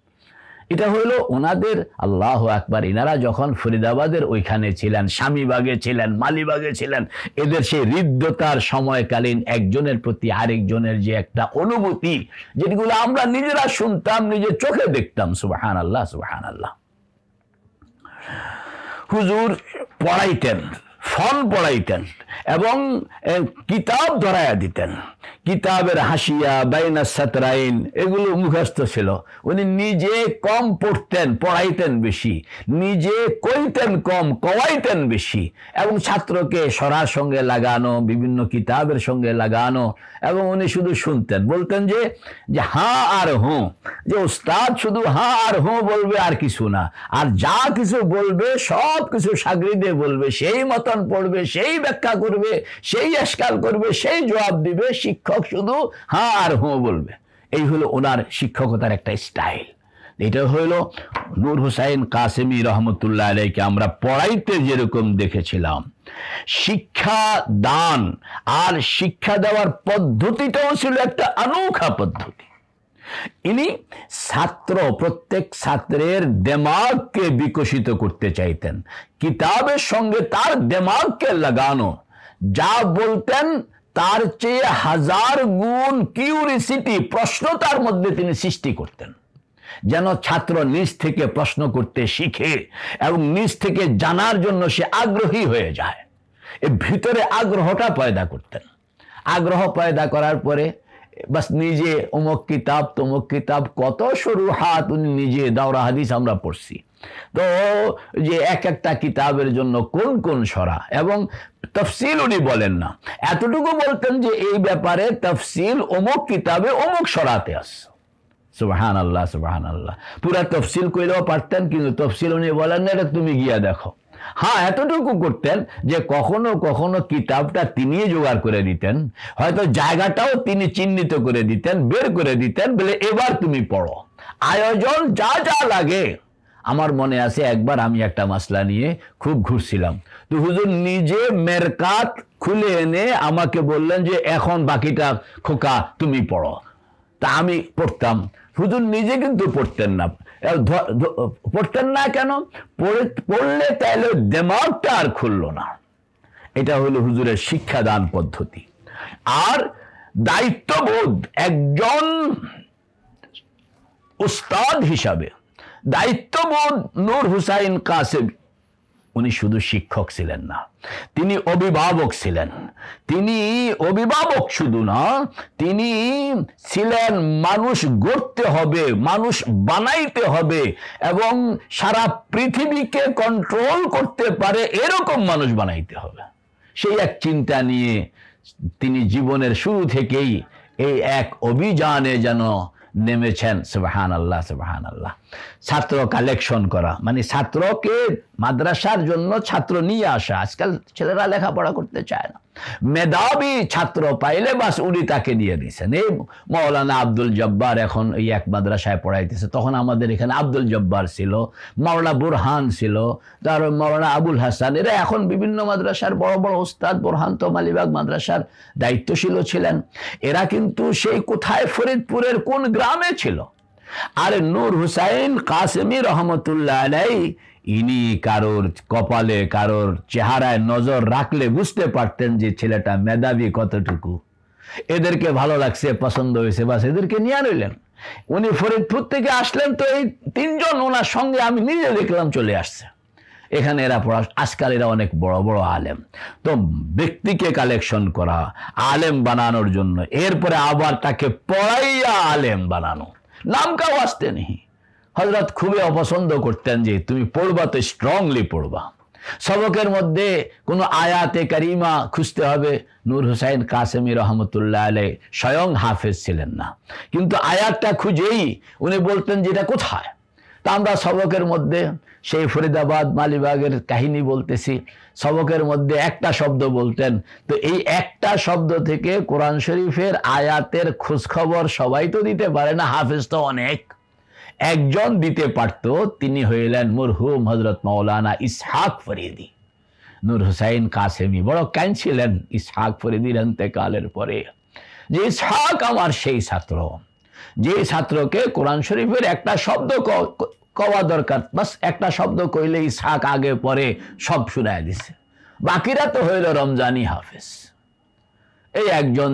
Speaker 1: এটা হলো ওনাদের আল্লাহ একবার এনারা যখন ফরিদাবাদের ওইখানে ছিলেন স্বামীবাগে ছিলেন মালিবাগে ছিলেন এদের সেই হৃদ্যতার সময়কালীন একজনের প্রতি আরেকজনের যে একটা অনুভূতি যেগুলো আমরা নিজেরা শুনতাম নিজের চোখে দেখতাম সুবাহান আল্লাহ সুবাহান আল্লাহ হুজুর পড়াইতেন ফল পড়াইতেন এবং কিতাব ধরাইয়া দিতেন কিতাবের হাসিয়া বাইনা সাতরাইন এগুলো মুখস্থ ছিল উনি নিজে কম পড়তেন পড়াইতেন বেশি নিজে কইতেন কম কওয়াইতেন বেশি এবং ছাত্রকে সরার সঙ্গে লাগানো বিভিন্ন কিতাবের সঙ্গে লাগানো এবং উনি শুধু শুনতেন বলতেন যে যে হা আর হুঁ যে উস্তাদ শুধু হা আর হুঁ বলবে আর কিছু না আর যা কিছু বলবে সব কিছু সাগরিদে বলবে সেই মতন পড়বে সেই ব্যাখ্যা করবে সেই আসকাল করবে সেই জবাব দিবে শিক্ষক শুধু হ্যাঁ আর হো বলবে এই হলো ওনার শিক্ষকতার একটা স্টাইল এটা হইল নূর হুসাইন কাসেমি রহমতুল্লাহ আলাইকে আমরা পড়াইতে যেরকম দেখেছিলাম শিক্ষা দান আর শিক্ষা দেওয়ার পদ্ধতিটাও ছিল একটা অনোখা পদ্ধতি ইনি ছাত্র প্রত্যেক ছাত্রের দেমাগকে বিকশিত করতে চাইতেন কিতাবের সঙ্গে তার দেমাগকে লাগানো যা বলতেন তার চেয়ে হাজার গুণ কিউরিসিটি প্রশ্ন তার মধ্যে তিনি সৃষ্টি করতেন যেন ছাত্র নিজ থেকে প্রশ্ন করতে শিখে এবং নিজ থেকে জানার জন্য সে আগ্রহী হয়ে যায় এ ভিতরে আগ্রহটা পয়দা করতেন আগ্রহ পয়দা করার পরে বাস নিজে অমুক কিতাব তমুক কিতাব কত সরু হাত উনি নিজে দাওরা হাদিস আমরা পড়ছি তো যে এক একটা কিতাবের জন্য কোন কোন সরা এবং তফসিল উনি বলেন না এতটুকু বলতেন যে এই ব্যাপারে তফসিল অমুক কিতাবে অমুক সরাতে আস সুবাহান আল্লাহ সুবাহান আল্লাহ পুরা তফসিল করেও পারতেন কিন্তু তফসিল উনি বলেন না এটা তুমি গিয়া দেখো হ্যাঁ এতটুকু করতেন যে কখনো কখনো কিতাবটা তিনি জোগাড় করে দিতেন হয়তো জায়গাটাও তিনি চিহ্নিত করে দিতেন বের করে দিতেন বলে এবার তুমি পড়ো আয়োজন যা যা লাগে আমার মনে আছে একবার আমি একটা মাসলা নিয়ে খুব ঘুরছিলাম তো হুজুর নিজে মেরকাত খুলে এনে আমাকে বললেন যে এখন বাকিটা খোকা তুমি পড়ো তা আমি পড়তাম হুজুর নিজে কিন্তু পড়তেন না পড়তেন না কেন পড়লে তাহলে দেমাগটা আর খুলল না এটা হলো হুজুরের শিক্ষাদান পদ্ধতি আর দায়িত্ববোধ একজন উস্তাদ হিসাবে দায়িত্ববোধ নূর হুসাইন কাসেম উনি শুধু শিক্ষক ছিলেন না তিনি অভিভাবক ছিলেন তিনি অভিভাবক শুধু না তিনি ছিলেন মানুষ গড়তে হবে মানুষ বানাইতে হবে এবং সারা পৃথিবীকে কন্ট্রোল করতে পারে এরকম মানুষ বানাইতে হবে সেই এক চিন্তা নিয়ে তিনি জীবনের শুরু থেকেই এই এক অভিযানে যেন নেমেছেন সুবাহান আল্লাহ সুবাহান আল্লাহ ছাত্র কালেকশন করা মানে ছাত্রকে মাদ্রাসার জন্য ছাত্র নিয়ে আসা আজকাল ছেলেরা লেখাপড়া করতে চায় না মেধাবী ছাত্র পাইলে বাস উনি তাকে নিয়ে দিয়েছেন এই মৌলানা আব্দুল জব্বার এখন এই এক মাদ্রাসায় পড়াইতেছে তখন আমাদের এখানে আব্দুল জব্বার ছিল মাওলানা বুরহান ছিল তার মৌলানা আবুল হাসান এরা এখন বিভিন্ন মাদ্রাসার বড় বড় ওস্তাদ বুরহান তো মালিবাগ মাদ্রাসার দায়িত্বশীলও ছিলেন এরা কিন্তু সেই কোথায় ফরিদপুরের কোন গ্রামে ছিল আর নূর হুসাইন কাসেমি রহমতুল্লাহ আলাই ইনি কারোর কপালে কারোর চেহারায় নজর রাখলে বুঝতে পারতেন যে ছেলেটা মেধাবী কতটুকু এদেরকে ভালো লাগছে পছন্দ হয়েছে বাস এদেরকে নিয়ে রইলেন উনি ফরিদপুর থেকে আসলেন তো এই তিনজন ওনার সঙ্গে আমি নিজে দেখলাম চলে আসছে এখানে এরা পড়া আজকাল এরা অনেক বড় বড় আলেম তো ব্যক্তিকে কালেকশন করা আলেম বানানোর জন্য এরপরে আবার তাকে পড়াইয়া আলেম বানানো নাম কাউ আসতে নেই হজরত খুবই অপছন্দ করতেন যে তুমি পড়বা তো স্ট্রংলি পড়বা সবকের মধ্যে কোনো আয়াতে কারিমা খুঁজতে হবে নূর হুসাইন কাসেমি রহমতুল্লাহ আলে স্বয়ং হাফেজ ছিলেন না কিন্তু আয়াতটা খুঁজেই উনি বলতেন যে এটা কোথায় তা আমরা সবকের মধ্যে সেই ফরিদাবাদ মালিবাগের কাহিনী বলতেছি সবকের মধ্যে একটা শব্দ বলতেন তো এই একটা শব্দ থেকে কোরআন শরীফের আয়াতের খোঁজখবর সবাই তো দিতে পারে না হাফেজ তো অনেক একজন দিতে পারত তিনি হইলেন মুরহুম হজরত মৌলানা ইসহাক ফরিদি নূর হুসাইন কাসেমি বড় ক্যান ছিলেন ইসহাক ফরিদির অন্তেকালের পরে যে ইসহাক আমার সেই ছাত্র যে ছাত্রকে কোরআন শরীফের একটা শব্দ কওয়া দরকার বাস একটা শব্দ কইলেই শাক আগে পরে সব শুনায় দিছে বাকিরা তো হইল রমজানি হাফেজ এই একজন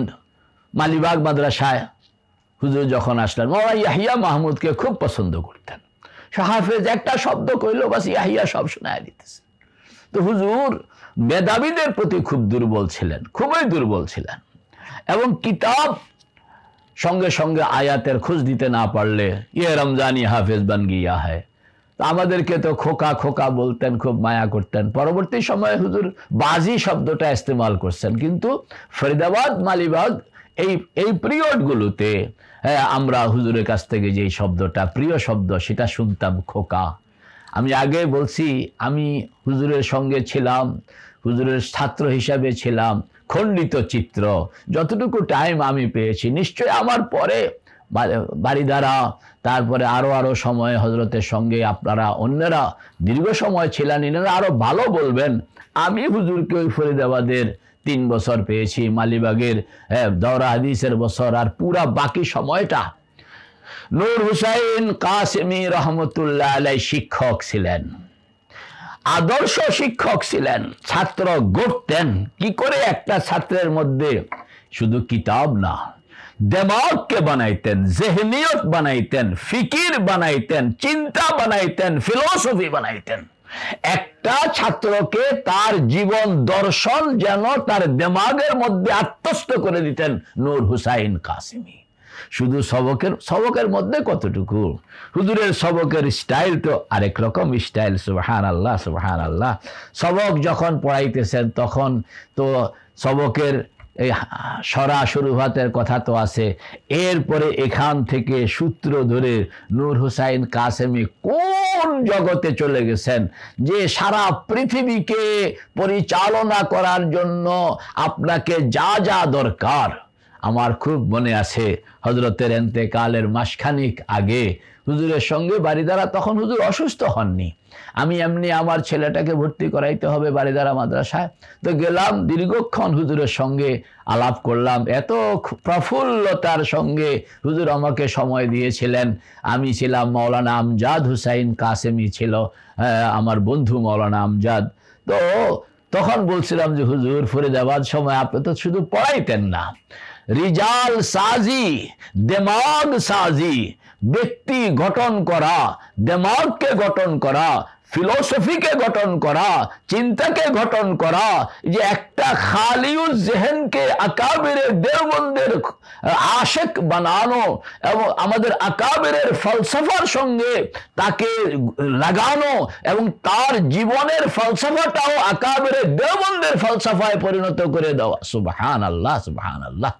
Speaker 1: মালিবাগ মাদ্রাসায় হুজুর যখন আসলেন মামা ইয়াহিয়া মাহমুদকে খুব পছন্দ করতেন হাফেজ একটা শব্দ কইল বাস ইয়াহিয়া সব শোনায় দিতেছে তো হুজুর মেধাবীদের প্রতি খুব দুর্বল ছিলেন খুবই দুর্বল ছিলেন এবং কিতাব সঙ্গে সঙ্গে আয়াতের খোঁজ দিতে না পারলে ইয়ে রমজানি হাফেজ বান গিয়া হয় আমাদেরকে তো খোকা খোকা বলতেন খুব মায়া করতেন পরবর্তী সময়ে হুজুর বাজি শব্দটা ইস্তেমাল করছেন কিন্তু ফরিদাবাদ মালিবাগ এই এই পিরিয়ডগুলোতে হ্যাঁ আমরা হুজুরের কাছ থেকে যে শব্দটা প্রিয় শব্দ সেটা শুনতাম খোকা আমি আগে বলছি আমি হুজুরের সঙ্গে ছিলাম হুজুরের ছাত্র হিসাবে ছিলাম খণ্ডিত চিত্র যতটুকু টাইম আমি পেয়েছি নিশ্চয় আমার পরে দ্বারা তারপরে আরও আরও সময় হজরতের সঙ্গে আপনারা অন্যরা দীর্ঘ সময় ছিলেন এনারা আরও ভালো বলবেন আমি হুজুরকে ওই ফরিদাবাদের তিন বছর পেয়েছি মালিবাগের দৌরা হাদিসের বছর আর পুরা বাকি সময়টা নূর হুসাইন কাসেমি রহমতুল্লাহ আলাই শিক্ষক ছিলেন আদর্শ শিক্ষক ছিলেন ছাত্র গড়তেন কি করে একটা ছাত্রের মধ্যে শুধু কিতাব না দেমাগকে বানাইতেন জেহনিয়ত বানাইতেন ফিকির বানাইতেন চিন্তা বানাইতেন ফিলসফি বানাইতেন একটা ছাত্রকে তার জীবন দর্শন যেন তার দেমাগের মধ্যে আত্মস্থ করে দিতেন নূর হুসাইন কাসিমি শুধু সবকের সবকের মধ্যে কতটুকু হুজুরের সবকের স্টাইল তো আরেক রকম স্টাইল সুবাহান আল্লাহ সুবাহান আল্লাহ সবক যখন পড়াইতেছেন তখন তো সবকের এই সরা সরুভাতের কথা তো আছে এরপরে এখান থেকে সূত্র ধরে নূর হুসাইন কাসেমি কোন জগতে চলে গেছেন যে সারা পৃথিবীকে পরিচালনা করার জন্য আপনাকে যা যা দরকার আমার খুব মনে আছে হজরতের কালের মাসখানিক আগে হুজুরের সঙ্গে বাড়িদারা তখন হুজুর অসুস্থ হননি আমি এমনি আমার ছেলেটাকে ভর্তি করাইতে হবে বাড়িদারা মাদ্রাসায় তো গেলাম দীর্ঘক্ষণ হুজুরের সঙ্গে আলাপ করলাম এত প্রফুল্লতার সঙ্গে হুজুর আমাকে সময় দিয়েছিলেন আমি ছিলাম মৌলানা আমজাদ হুসাইন কাসেমি ছিল আমার বন্ধু মৌলানা আমজাদ তো তখন বলছিলাম যে হুজুর ফুরে যাওয়ার সময় আপনি তো শুধু পড়াইতেন না রিজাল সাজি দেমাগ সাজি ব্যক্তি গঠন করা দেমাগকে গঠন করা ফিলসফিকে গঠন করা চিন্তাকে গঠন করা যে একটা খালিউজ জেহেনকে আকাবিরের দেওবন্দের আশেক বানানো এবং আমাদের আকাবিরের ফলসফার সঙ্গে তাকে লাগানো এবং তার জীবনের ফলসফাটাও আকাবিরের দেওবন্দের ফলসফায় পরিণত করে দেওয়া সুবাহান আল্লাহ সুবাহান আল্লাহ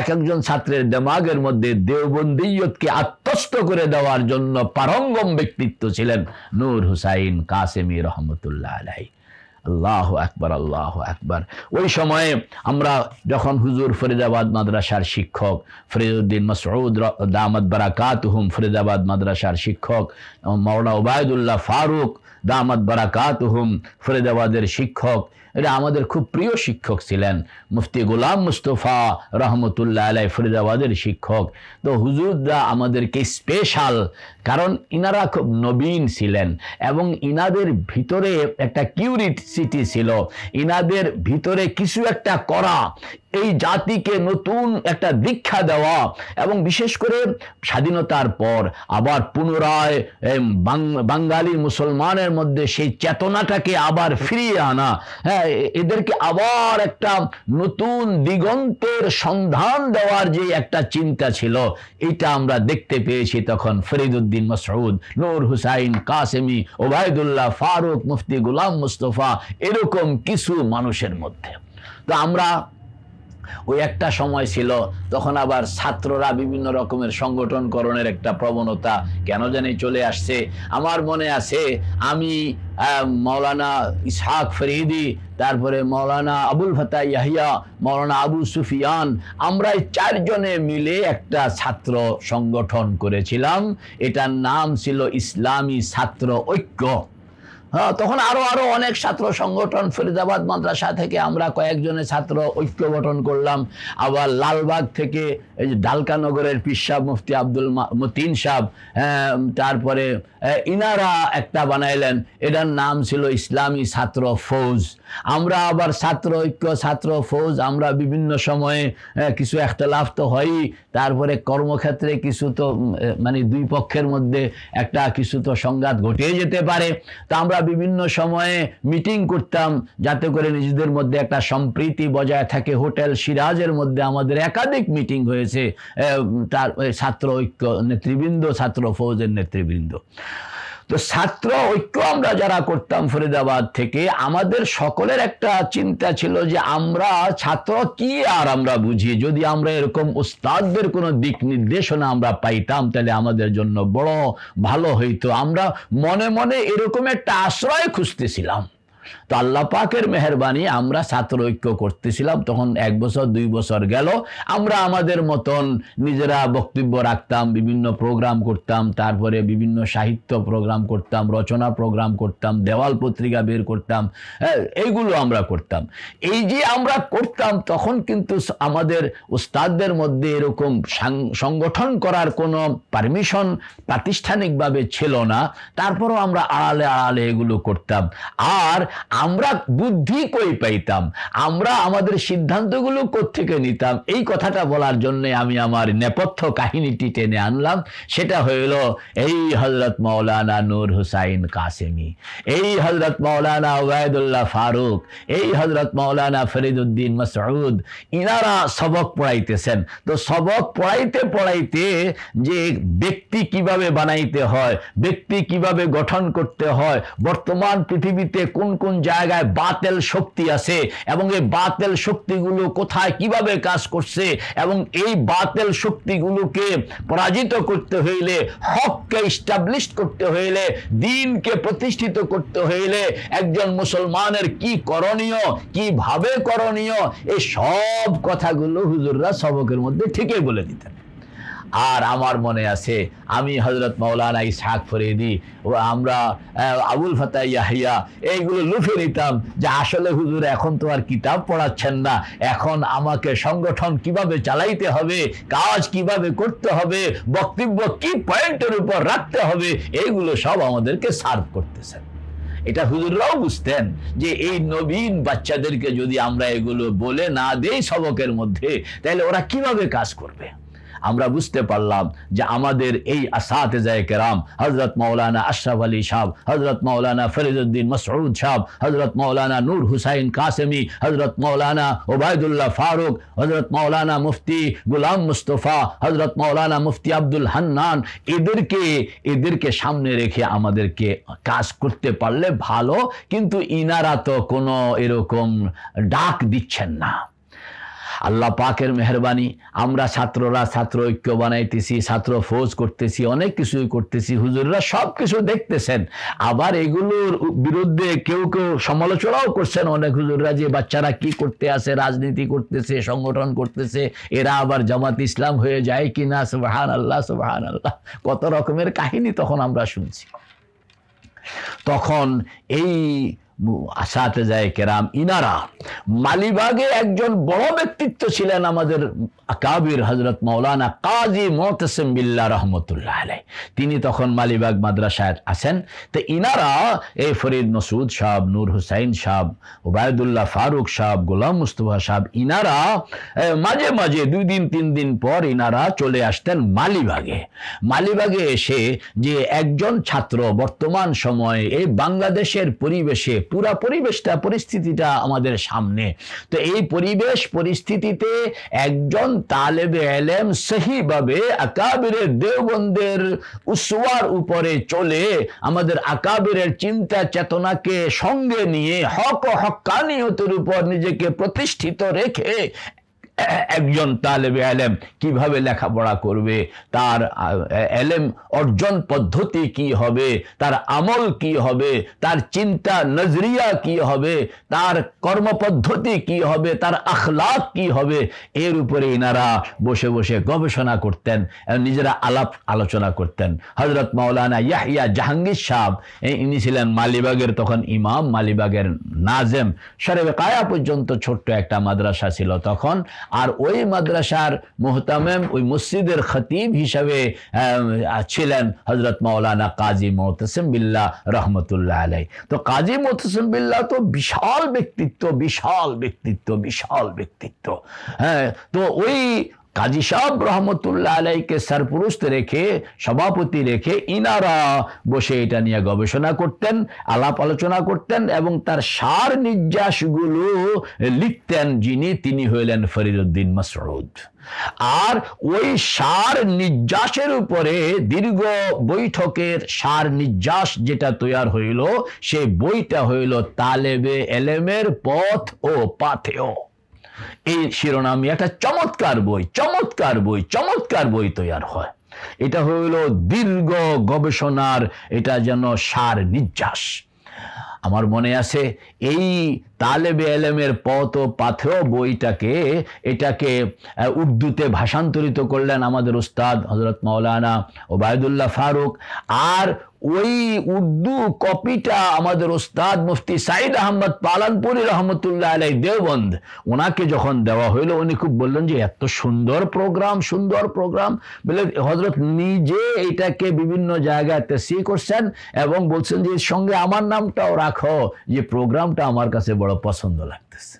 Speaker 1: এক একজন ছাত্রের দেমাগের মধ্যে দেওবন্দিয়তকে আত্মস্থ করে দেওয়ার জন্য পারঙ্গম ব্যক্তিত্ব ছিলেন নূর হুসাইন কাসেমি রহমতুল্লাহ আলাই আল্লাহ আকবর আল্লাহ আকবর ওই সময়ে আমরা যখন হুজুর ফরিদাবাদ মাদ্রাসার শিক্ষক ফরিদুদ্দিন মসউদ দামদ বারাকাত হুম ফরিদাবাদ মাদ্রাসার শিক্ষক মৌলা ওবায়দুল্লাহ ফারুক দামদ বারাকাত হুম ফরিদাবাদের শিক্ষক এটা আমাদের খুব প্রিয় শিক্ষক ছিলেন মুফতি গোলাম মুস্তফা রহমতুল্লাহ আলাই ফরিদাবাদের শিক্ষক তো হুজুররা আমাদেরকে স্পেশাল কারণ ইনারা খুব নবীন ছিলেন এবং ইনাদের ভিতরে একটা কিউরিসিটি ছিল ইনাদের ভিতরে কিছু একটা করা এই জাতিকে নতুন একটা দীক্ষা দেওয়া এবং বিশেষ করে স্বাধীনতার পর আবার পুনরায় বাঙালি মুসলমানের মধ্যে সেই চেতনাটাকে আবার ফিরিয়ে আনা হ্যাঁ এদেরকে আবার একটা নতুন দিগন্তের সন্ধান দেওয়ার যে একটা চিন্তা ছিল এটা আমরা দেখতে পেয়েছি তখন ফরিদুদ্দিন বিন মসউদ নূর হুসাইন কাসেমি ওবায়দুল্লাহ ফারুক মুফতি গুলাম মুস্তফা এরকম কিছু মানুষের মধ্যে তো আমরা ওই একটা সময় ছিল তখন আবার ছাত্ররা বিভিন্ন রকমের সংগঠনকরণের একটা প্রবণতা কেন জানি চলে আসছে আমার মনে আছে আমি মৌলানা ইসহাক ফরিদি তারপরে মৌলানা আবুল ফতা ইয়াহিয়া মৌলানা আবু সুফিয়ান আমরা চারজনে মিলে একটা ছাত্র সংগঠন করেছিলাম এটার নাম ছিল ইসলামী ছাত্র ঐক্য হ্যাঁ, তখন আরও আরও অনেক ছাত্র সংগঠন ফরিদাবাদ মাদ্রাসা থেকে আমরা কয়েকজনের ছাত্র ঐক্য গঠন করলাম আবার লালবাগ থেকে এই যে ডালকানগরের পিসাব মুফতি আব্দুল মতিন সাহ হ্যাঁ, তারপরে ইনারা একটা বানাইলেন এটার নাম ছিল ইসলামী ছাত্র ফৌজ আমরা আবার ছাত্র ঐক্য ছাত্র ফৌজ আমরা বিভিন্ন সময়ে কিছু একটা লাভ তো হয়ই তারপরে কর্মক্ষেত্রে কিছু তো মানে দুই পক্ষের মধ্যে একটা কিছু তো সংঘাত ঘটিয়ে যেতে পারে তো আমরা বিভিন্ন সময়ে মিটিং করতাম যাতে করে নিজেদের মধ্যে একটা সম্প্রীতি বজায় থাকে হোটেল সিরাজের মধ্যে আমাদের একাধিক মিটিং হয়েছে তার ছাত্র ঐক্য নেতৃবৃন্দ ছাত্র ফৌজের নেতৃবৃন্দ তো ছাত্র ঐক্য আমরা যারা করতাম ফরিদাবাদ থেকে আমাদের সকলের একটা চিন্তা ছিল যে আমরা ছাত্র কি আর আমরা বুঝি যদি আমরা এরকম উস্তাদদের কোনো দিক নির্দেশনা আমরা পাইতাম তাহলে আমাদের জন্য বড় ভালো হইতো আমরা মনে মনে এরকম একটা আশ্রয় খুঁজতেছিলাম তো আল্লাহ পাকের মেহরবানি আমরা ছাত্র ঐক্য করতেছিলাম তখন এক বছর দুই বছর গেল আমরা আমাদের মতন নিজেরা বক্তব্য রাখতাম বিভিন্ন প্রোগ্রাম করতাম তারপরে বিভিন্ন সাহিত্য প্রোগ্রাম করতাম রচনা প্রোগ্রাম করতাম দেওয়াল পত্রিকা বের করতাম হ্যাঁ, এইগুলো আমরা করতাম এই যে আমরা করতাম তখন কিন্তু আমাদের উস্তাদদের মধ্যে এরকম সংগঠন করার কোনো পারমিশন প্রাতিষ্ঠানিকভাবে ছিল না তারপরও আমরা আড়ালে আড়ালে এগুলো করতাম আর আমরা বুদ্ধি কই পাইতাম আমরা আমাদের সিদ্ধান্তগুলো কোথেকে নিতাম এই কথাটা বলার জন্য আমি আমার নেপথ্য কাহিনীটি টেনে আনলাম সেটা হইল এই হজরত মৌলানা নূর হুসাইন কাসেমি এই হজরত মৌলানা ওবায়দুল্লাহ ফারুক এই হজরত মৌলানা ফরিদুদ্দিন মসরুদ ইনারা সবক পড়াইতেছেন তো সবক পড়াইতে পড়াইতে যে ব্যক্তি কিভাবে বানাইতে হয় ব্যক্তি কিভাবে গঠন করতে হয় বর্তমান পৃথিবীতে কোন কোন কোন জায়গায় বাতেল শক্তি আছে এবং এই বাতেল শক্তিগুলো কোথায় কিভাবে কাজ করছে এবং এই বাতেল শক্তিগুলোকে পরাজিত করতে হইলে হককে ইস্টাবলিশ করতে হইলে দিনকে প্রতিষ্ঠিত করতে হইলে একজন মুসলমানের কি করণীয় কিভাবে করণীয় এই সব কথাগুলো হুজুররা সবকের মধ্যে ঠিকই বলে দিতেন আর আমার মনে আছে আমি হজরত মৌলানা ইসহাক ফরিদি ও আমরা আবুল ফাতা ইয়াহিয়া এইগুলো লুফে নিতাম যে আসলে হুজুর এখন তো আর কিতাব পড়াচ্ছেন না এখন আমাকে সংগঠন কিভাবে চালাইতে হবে কাজ কিভাবে করতে হবে বক্তব্য কি পয়েন্টের উপর রাখতে হবে এইগুলো সব আমাদেরকে সার্ভ করতেছেন এটা হুজুররাও বুঝতেন যে এই নবীন বাচ্চাদেরকে যদি আমরা এগুলো বলে না দেই সবকের মধ্যে তাহলে ওরা কিভাবে কাজ করবে আমরা বুঝতে পারলাম যে আমাদের এই আসাত কেরাম হজরত মৌলানা আশরাফ আলী সাহ হজরত মৌলানা ফরিদুদ্দিন মসরুদ সাহ হজরত মৌলানা নূর হুসাইন কাসেমি হজরত মৌলানা ওবায়দুল্লাহ ফারুক হজরত মৌলানা মুফতি গুলাম মুস্তফা হজরত মৌলানা মুফতি আব্দুল হান্নান এদেরকে এদেরকে সামনে রেখে আমাদেরকে কাজ করতে পারলে ভালো কিন্তু ইনারা তো কোনো এরকম ডাক দিচ্ছেন না আল্লাহ পাকের মেহরবানি আমরা ছাত্ররা ছাত্র ঐক্য বানাইতেছি ছাত্র ফৌজ করতেছি অনেক কিছুই করতেছি হুজুররা সব কিছু দেখতেছেন আবার এগুলোর বিরুদ্ধে কেউ কেউ সমালোচনাও করছেন অনেক হুজুররা যে বাচ্চারা কি করতে আছে রাজনীতি করতেছে সংগঠন করতেছে এরা আবার জামাত ইসলাম হয়ে যায় কি না সুবাহান আল্লাহ সুবাহান আল্লাহ কত রকমের কাহিনী তখন আমরা শুনছি তখন এই সাথে যায় কেরাম ইনারা মালিবাগে একজন বড় ব্যক্তিত্ব ছিলেন আমাদের কাবির হজরত মৌলানা কাজী মোহতসিম বিল্লা রহমতুল্লাহ আলাই তিনি তখন মালিবাগ মাদ্রাসায় আছেন তো ইনারা এই ফরিদ মসুদ সাহ নূর হুসাইন সাহ ওবায়দুল্লাহ ফারুক সাহ গোলাম মুস্তফা সাহ ইনারা মাঝে মাঝে দুই দিন তিন দিন পর ইনারা চলে আসতেন মালিবাগে মালিবাগে এসে যে একজন ছাত্র বর্তমান সময়ে এই বাংলাদেশের পরিবেশে পুরা পরিবেশটা পরিস্থিতিটা আমাদের সামনে তো এই পরিবেশ পরিস্থিতিতে একজন তালেবে এলেম সেহিভাবে আকাবিরের দেওবন্দের উসওয়ার উপরে চলে আমাদের আকাবিরের চিন্তা চেতনাকে সঙ্গে নিয়ে হক ও হকানিয়তের উপর নিজেকে প্রতিষ্ঠিত রেখে একজন তালেবে এলেম কিভাবে লেখাপড়া করবে তার এলেম অর্জন পদ্ধতি কি হবে তার আমল কি হবে তার চিন্তা নজরিয়া কি হবে তার কর্মপদ্ধতি কি হবে তার আখলাক কি হবে এর উপরে ইনারা বসে বসে গবেষণা করতেন নিজেরা আলাপ আলোচনা করতেন হজরত মাওলানা ইয়াহিয়া জাহাঙ্গীর সাহ ইনি ছিলেন মালিবাগের তখন ইমাম মালিবাগের নাজেম সরে কায়া পর্যন্ত ছোট্ট একটা মাদ্রাসা ছিল তখন আর ওই মাদ্রাসার মোহতামেম ওই মসজিদের খতিব হিসাবে ছিলেন হজরত মাওলানা কাজী মোহতসম বিল্লা রহমতুল্লাহ আলাই তো কাজী মোহতসম বিল্লা তো বিশাল ব্যক্তিত্ব বিশাল ব্যক্তিত্ব বিশাল ব্যক্তিত্ব হ্যাঁ তো ওই কাজী সাহ রহমতুল্লাহ আলাইকে সারপুরুস্ত রেখে সভাপতি রেখে ইনারা বসে এটা নিয়ে গবেষণা করতেন আলাপ আলোচনা করতেন এবং তার সার নির্যাসগুলো লিখতেন যিনি তিনি হইলেন ফরিদুদ্দিন মাসরুদ আর ওই সার নির্যাসের উপরে দীর্ঘ বৈঠকের সার নির্যাস যেটা তৈয়ার হইল সেই বইটা হইল তালেবে এলেমের পথ ও পাথেয় এই শিরোনামে একটা চমৎকার বই চমৎকার বই চমৎকার বই তৈরি হয় এটা হইল দীর্ঘ গবেষণার এটা যেন সার নির্যাস আমার মনে আছে এই তালেবে এলেমের পথ ও পাথেও বইটাকে এটাকে উর্দুতে ভাষান্তরিত করলেন আমাদের উস্তাদ হজরত মাওলানা ওবায়দুল্লাহ ফারুক আর ওই উর্দু কপিটা আমাদের ওস্তাদ মুফতি সাইদ আহমদ পালানপুরি রহমতুল্লাহ আলাই দেওবন্দ ওনাকে যখন দেওয়া হইলো উনি খুব বললেন যে এত সুন্দর প্রোগ্রাম সুন্দর প্রোগ্রাম বলে হজরত নিজে এটাকে বিভিন্ন জায়গায় সি করছেন এবং বলছেন যে সঙ্গে আমার নামটাও রাখো যে প্রোগ্রামটা আমার কাছে বড় পছন্দ লাগতেছে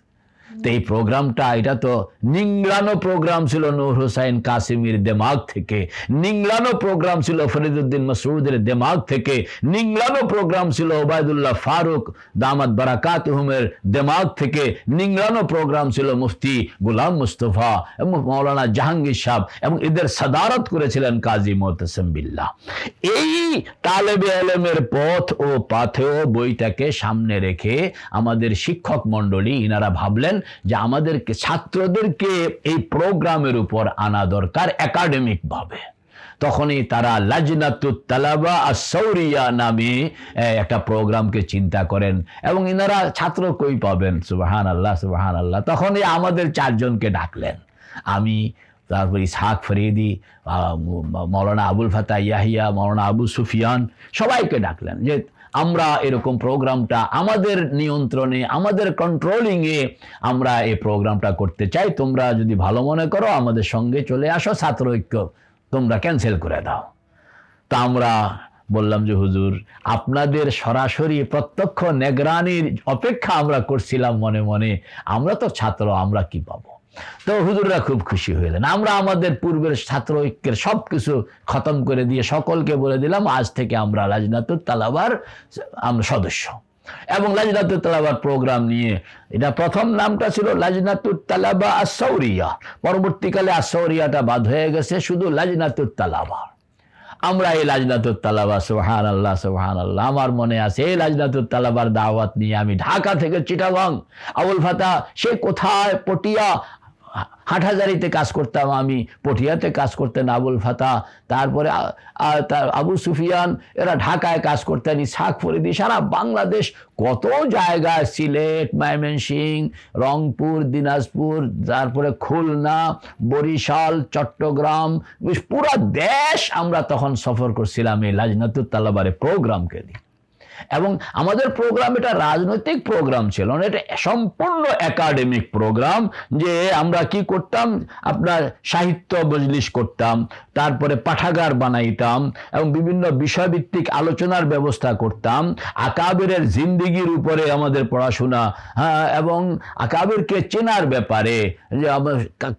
Speaker 1: তো এই প্রোগ্রামটা এটা তো নিংলানো প্রোগ্রাম ছিল নূর হুসাইন কাসিমির দেমাগ থেকে নিংলানো প্রোগ্রাম ছিল ফরিদুদ্দিন মসরুদের দেমাগ থেকে নিংলানো প্রোগ্রাম ছিল ওবায়দুল্লাহ ফারুক দামাদ বারাকাত হুমের দেমাগ থেকে নিংলানো প্রোগ্রাম ছিল মুফতি গুলাম মুস্তফা এবং মৌলানা জাহাঙ্গীর সাহ এবং এদের সাদারত করেছিলেন কাজী মোহতসম বিল্লা এই তালেবে আলমের পথ ও পাথেও বইটাকে সামনে রেখে আমাদের শিক্ষক মণ্ডলী ইনারা ভাবলেন যে আমাদেরকে ছাত্রদেরকে এই প্রোগ্রামের উপর আনা দরকার একাডেমিক ভাবে তখনই তারা লাজনাতুত্তালাবা আর সৌরিয়া নামে একটা প্রোগ্রামকে চিন্তা করেন এবং ইনারা ছাত্র কই পাবেন সুবাহান আল্লাহ সুবাহান আল্লাহ তখনই আমাদের চারজনকে ডাকলেন আমি তারপর ইসহাক ফরিদি মৌলানা আবুল ফাতা ইয়াহিয়া মৌলানা আবু সুফিয়ান সবাইকে ডাকলেন যে আমরা এরকম প্রোগ্রামটা আমাদের নিয়ন্ত্রণে আমাদের কন্ট্রোলিংয়ে আমরা এই প্রোগ্রামটা করতে চাই তোমরা যদি ভালো মনে করো আমাদের সঙ্গে চলে আসো ছাত্র ঐক্য তোমরা ক্যান্সেল করে দাও তা আমরা বললাম যে হুজুর আপনাদের সরাসরি প্রত্যক্ষ নেগরানির অপেক্ষা আমরা করছিলাম মনে মনে আমরা তো ছাত্র আমরা কি পাবো তো হুজুররা খুব খুশি হইলেন আমরা আমাদের পূর্বের ছাত্র ঐক্যের সব কিছু খতম করে দিয়ে সকলকে বলে দিলাম আজ থেকে আমরা রাজনাতুর তালাবার আমরা সদস্য এবং লাজনাতুর তালাবার প্রোগ্রাম নিয়ে এটা প্রথম নামটা ছিল লাজনাতুর তালাবা আসৌরিয়া পরবর্তীকালে আসৌরিয়াটা বাদ হয়ে গেছে শুধু লাজনাতুর তালাবা আমরা এই লাজনাতুর তালাবা সোহান আল্লাহ সোহান আল্লাহ আমার মনে আছে এই লাজনাতুর তালাবার দাওয়াত নিয়ে আমি ঢাকা থেকে চিটাগং আবুল ফাতা সে কোথায় পটিয়া হাটহাজারিতে কাজ করতাম আমি পটিয়াতে কাজ করতেন আবুল ফাতা তারপরে আবু সুফিয়ান এরা ঢাকায় কাজ করতেন ইসাক ফরিদি সারা বাংলাদেশ কত জায়গায় সিলেট ময়মনসিং রংপুর দিনাজপুর তারপরে খুলনা বরিশাল চট্টগ্রাম পুরা দেশ আমরা তখন সফর করছিলাম এই লাজনাতুর তালাবারে প্রোগ্রামকে নিয়ে এবং আমাদের প্রোগ্রাম এটা রাজনৈতিক প্রোগ্রাম ছিল এটা সম্পূর্ণ একাডেমিক প্রোগ্রাম যে আমরা কি করতাম আপনার সাহিত্য মজলিস করতাম তারপরে পাঠাগার বানাইতাম এবং বিভিন্ন বিষয়ভিত্তিক আলোচনার ব্যবস্থা করতাম আকাবিরের জিন্দিগির উপরে আমাদের পড়াশোনা হ্যাঁ এবং আকাবিরকে চেনার ব্যাপারে যে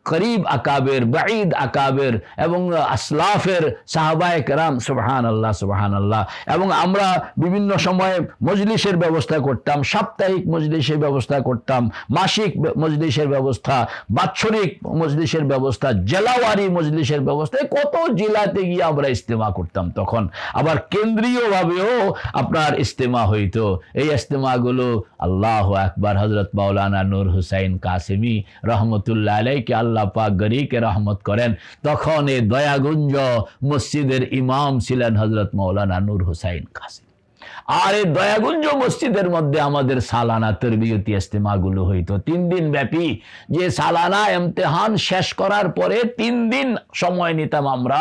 Speaker 1: করিব আকাবের বাঈদ আকাবের এবং আসলাফের সাহাবায়ক রাম সুবাহান আল্লাহ সুবাহান আল্লাহ এবং আমরা বিভিন্ন সময়ে মজলিসের ব্যবস্থা করতাম সাপ্তাহিক মজলিসের ব্যবস্থা করতাম মাসিক মজলিসের ব্যবস্থা বাৎসরিক মজলিসের ব্যবস্থা জেলাওয়ারি মজলিসের ব্যবস্থা কত জেলাতে গিয়ে আমরা ইস্তেমা করতাম তখন আবার কেন্দ্রীয়ভাবেও আপনার ইস্তেমা হইতো এই ইস্তেমাগুলো আল্লাহ আকবার হজরত মাওলানা নূর হুসাইন কাসেমি রহমতুল্লাহ আলাইকে আল্লাহ পাক গরিকে রহমত করেন তখন এ দয়াগুঞ্জ মসজিদের ইমাম ছিলেন হজরত মৌলানা নূর হুসাইন কাসেমি আর এই দয়াগুঞ্জ মসজিদের মধ্যে আমাদের সালানা তরবিয়তি ইস্তেমাগুলো হইতো তিন দিন ব্যাপী যে সালানা এমতেহান শেষ করার পরে তিন দিন সময় নিতাম আমরা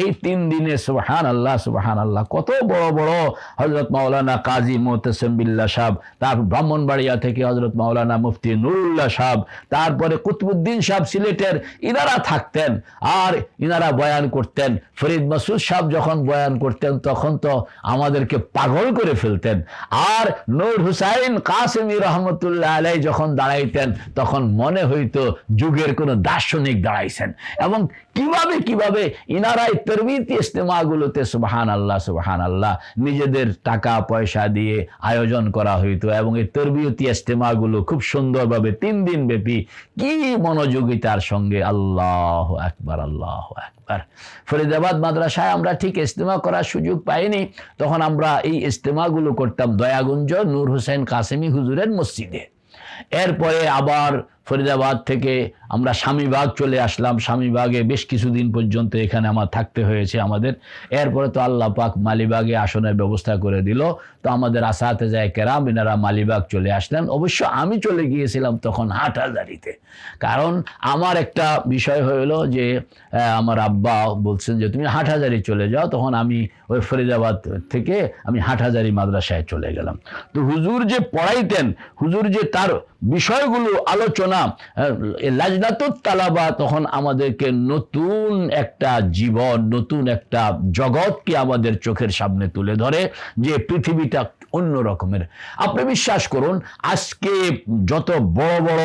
Speaker 1: এই তিন দিনে সুবাহান আল্লাহ সুবাহান আল্লাহ কত বড় বড় হজরত মাওলানা কাজী মোহতসম্বিল্লা সাহ তার ব্রাহ্মণবাড়িয়া থেকে হজরত মাওলানা মুফতি নুরুল্লাহ সাহ তারপরে কুতুবুদ্দিন সাহ সিলেটের ইনারা থাকতেন আর ইনারা বয়ান করতেন ফরিদ মাসুদ সাহ যখন বয়ান করতেন তখন তো আমাদেরকে পাগল গোল করে ফেলতেন আর নূর হুসাইন কাসিমি রহমতুল্লাহ আলাই যখন দাঁড়াইতেন তখন মনে হইতো যুগের কোনো দার্শনিক দাঁড়াইছেন এবং কিভাবে কিভাবে ইনারাই এই ইস্তেমা গুলোতে সুবাহান আল্লাহ সুবাহান আল্লাহ নিজেদের টাকা পয়সা দিয়ে আয়োজন করা হইতো এবং এই তরবিয়তি ইস্তেমা গুলো খুব সুন্দরভাবে তিন দিন ব্যাপী কি মনোযোগিতার সঙ্গে আল্লাহ একবার আল্লাহ একবার ফরিদাবাদ মাদ্রাসায় আমরা ঠিক ইস্তেমা করার সুযোগ পাইনি তখন আমরা এই ইজতেমাগুলো করতাম দয়াগুঞ্জ নূর হোসেন কাসেমি হুজুরের মসজিদে এরপরে আবার ফরিদাবাদ থেকে আমরা স্বামীবাগ চলে আসলাম স্বামীবাগে বেশ কিছুদিন পর্যন্ত এখানে আমার থাকতে হয়েছে আমাদের এরপরে তো আল্লাহ পাক মালিবাগে আসনের ব্যবস্থা করে দিল তো আমাদের আসাতে যায় কেরাম এনারা মালিবাগ চলে আসলেন অবশ্য আমি চলে গিয়েছিলাম তখন হাটাজারিতে কারণ আমার একটা বিষয় হলো যে আমার আব্বা বলছেন যে তুমি হাটহাজারি চলে যাও তখন আমি ওই ফরিদাবাদ থেকে আমি হাটহাজারি মাদ্রাসায় চলে গেলাম তো হুজুর যে পড়াইতেন হুজুর যে তার বিষয়গুলো আলোচনা হ্যাঁ, লাজনাতুত তালাবা তখন আমাদেরকে নতুন একটা জীবন নতুন একটা জগৎকে আমাদের চোখের সামনে তুলে ধরে যে পৃথিবীটা অন্য রকমের আপনি বিশ্বাস করুন আজকে যত বড় বড়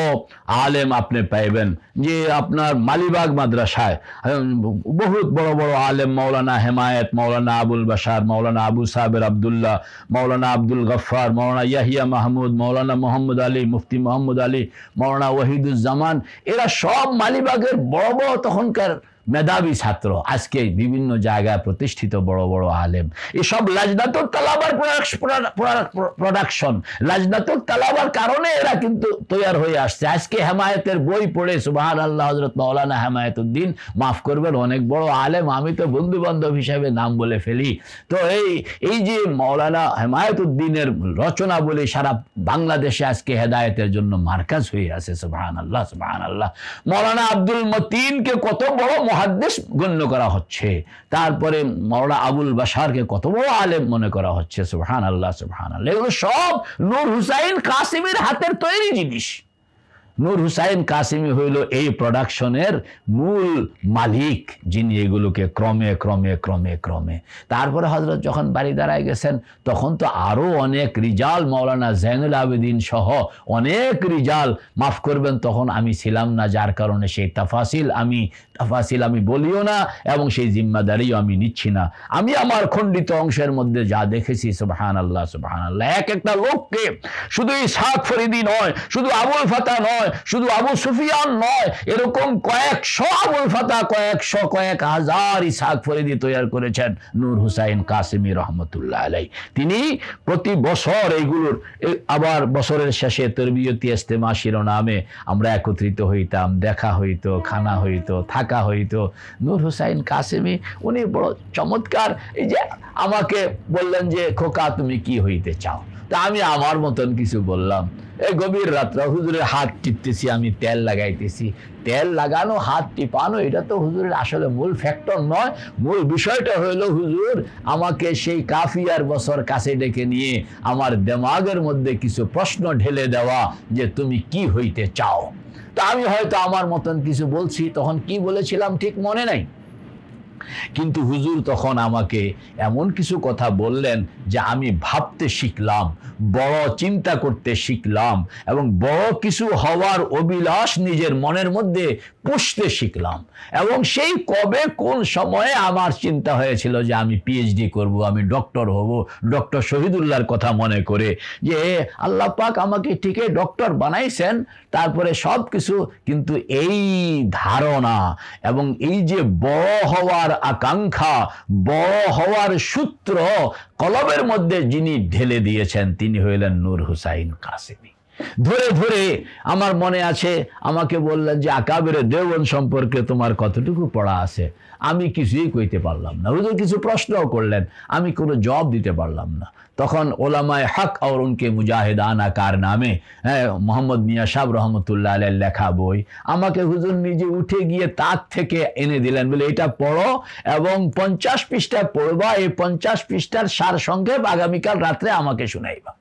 Speaker 1: আলেম আপনি পাইবেন যে আপনার মালিবাগ মাদ্রাসায় বহুত বড় বড় আলেম মৌলানা হেমায়েত মৌলানা আবুল বাসার মৌলানা আবু সাহেবের আবদুল্লাহ মৌলানা আব্দুল গফার মৌলানা ইয়াহিয়া মাহমুদ মৌলানা মোহাম্মদ আলী মুফতি মোহাম্মদ আলী মৌলানা ওয়াহিদুজ্জামান এরা সব মালিবাগের বড় বড় তখনকার মেধাবী ছাত্র আজকে বিভিন্ন জায়গায় প্রতিষ্ঠিত বড় বড় আলেম এসব লাজনাতুল তালাবার প্রোডাকশন লাজনাতুল তালাবার কারণে এরা কিন্তু তৈরি হয়ে আসছে আজকে হেমায়তের বই পড়ে সুবাহান আল্লাহ হজরত মৌলানা হেমায়তুদ্দিন মাফ করবেন অনেক বড় আলেম আমি তো বন্ধু বান্ধব হিসাবে নাম বলে ফেলি তো এই এই যে মৌলানা হেমায়তুদ্দিনের রচনা বলে সারা বাংলাদেশে আজকে হেদায়তের জন্য মার্কাজ হয়ে আছে সুবাহান আল্লাহ সুবাহান আল্লাহ মৌলানা আব্দুল মতিনকে কত বড় মহাদ্দেশ গণ্য করা হচ্ছে তারপরে মরলা আবুল বাসারকে কত বড় আলেম মনে করা হচ্ছে সুহান আল্লাহ সুহান আল্লাহ এগুলো সব নূর হুসাইন কাসিমের হাতের তৈরি জিনিস নূর হুসাইন কাসিমি হইল এই প্রোডাকশনের মূল মালিক যিনি এগুলোকে ক্রমে ক্রমে ক্রমে ক্রমে তারপরে হজরত যখন বাড়ি দাঁড়ায় গেছেন তখন তো আরও অনেক রিজাল মৌলানা জৈনুল আবেদিন সহ অনেক রিজাল মাফ করবেন তখন আমি ছিলাম না যার কারণে সেই তাফাসিল আমি তাফাসিল আমি বলিও না এবং সেই জিম্মাদারিও আমি নিচ্ছি না আমি আমার খণ্ডিত অংশের মধ্যে যা দেখেছি সুবাহান আল্লাহ সুবাহান আল্লাহ এক একটা লোককে শুধু এই সাত ফরিদি নয় শুধু আবুল ফাতা নয় শুধু আবু সুফিয়ান নয় এরকম কয়েকশো আবুল ফাতা কয়েকশো কয়েক হাজার ই ইসাক ফরিদি তৈরি করেছেন নূর হুসাইন কাসিমি রহমতুল্লাহ আলাই তিনি প্রতি বছর এইগুলোর আবার বছরের শেষে তরবিয়তি ইস্তেমা শিরোনামে আমরা একত্রিত হইতাম দেখা হইতো খানা হইতো থাক ডাকা হইতো নূর হুসাইন কাসেমি উনি বড় চমৎকার এই যে আমাকে বললেন যে খোকা তুমি কি হইতে চাও তা আমি আমার মতন কিছু বললাম এই গভীর রাত্র হুজুরের হাত টিপতেছি আমি তেল লাগাইতেছি তেল লাগানো হাত টিপানো এটা তো হুজুরের আসলে মূল ফ্যাক্টর নয় মূল বিষয়টা হলো হুজুর আমাকে সেই কাফিয়ার বছর কাছে ডেকে নিয়ে আমার দেমাগের মধ্যে কিছু প্রশ্ন ঢেলে দেওয়া যে তুমি কি হইতে চাও তা আমি হয়তো আমার মতন কিছু বলছি তখন কি বলেছিলাম ঠিক মনে নাই কিন্তু হুজুর তখন আমাকে এমন কিছু কথা বললেন যে আমি ভাবতে শিখলাম বড় চিন্তা করতে শিখলাম এবং বড় কিছু হওয়ার অভিলাষ নিজের মনের মধ্যে পুষতে শিখলাম এবং সেই কবে কোন সময়ে আমার চিন্তা হয়েছিল যে আমি পিএইচডি করব আমি ডক্টর হব ডক্টর শহীদুল্লাহর কথা মনে করে যে আল্লাহ পাক আমাকে ঠিকই ডক্টর বানাইছেন তারপরে সব কিছু কিন্তু এই ধারণা এবং এই যে বড় হওয়ার আকাঙ্ক্ষা বড় হওয়ার সূত্র কলমের মধ্যে যিনি ঢেলে দিয়েছেন তিনি হইলেন নূর হুসাইন কাসেমি ধরে ধরে আমার মনে আছে আমাকে বললেন যে আকাবের দেবন সম্পর্কে তোমার কতটুকু পড়া আছে আমি কিছুই কইতে পারলাম না ওদের কিছু প্রশ্নও করলেন আমি কোনো জবাব দিতে পারলাম না তখন ওলামায় হক আর উনকে আনা কার নামে হ্যাঁ মোহাম্মদ মিয়া সাহ রহমতুল্লাহ আলের লেখা বই আমাকে হুজুর নিজে উঠে গিয়ে তার থেকে এনে দিলেন বলে এটা পড়ো এবং পঞ্চাশ পৃষ্ঠা পড়বা এই পঞ্চাশ পৃষ্ঠার সার সংক্ষেপ আগামীকাল রাত্রে আমাকে শুনাইবা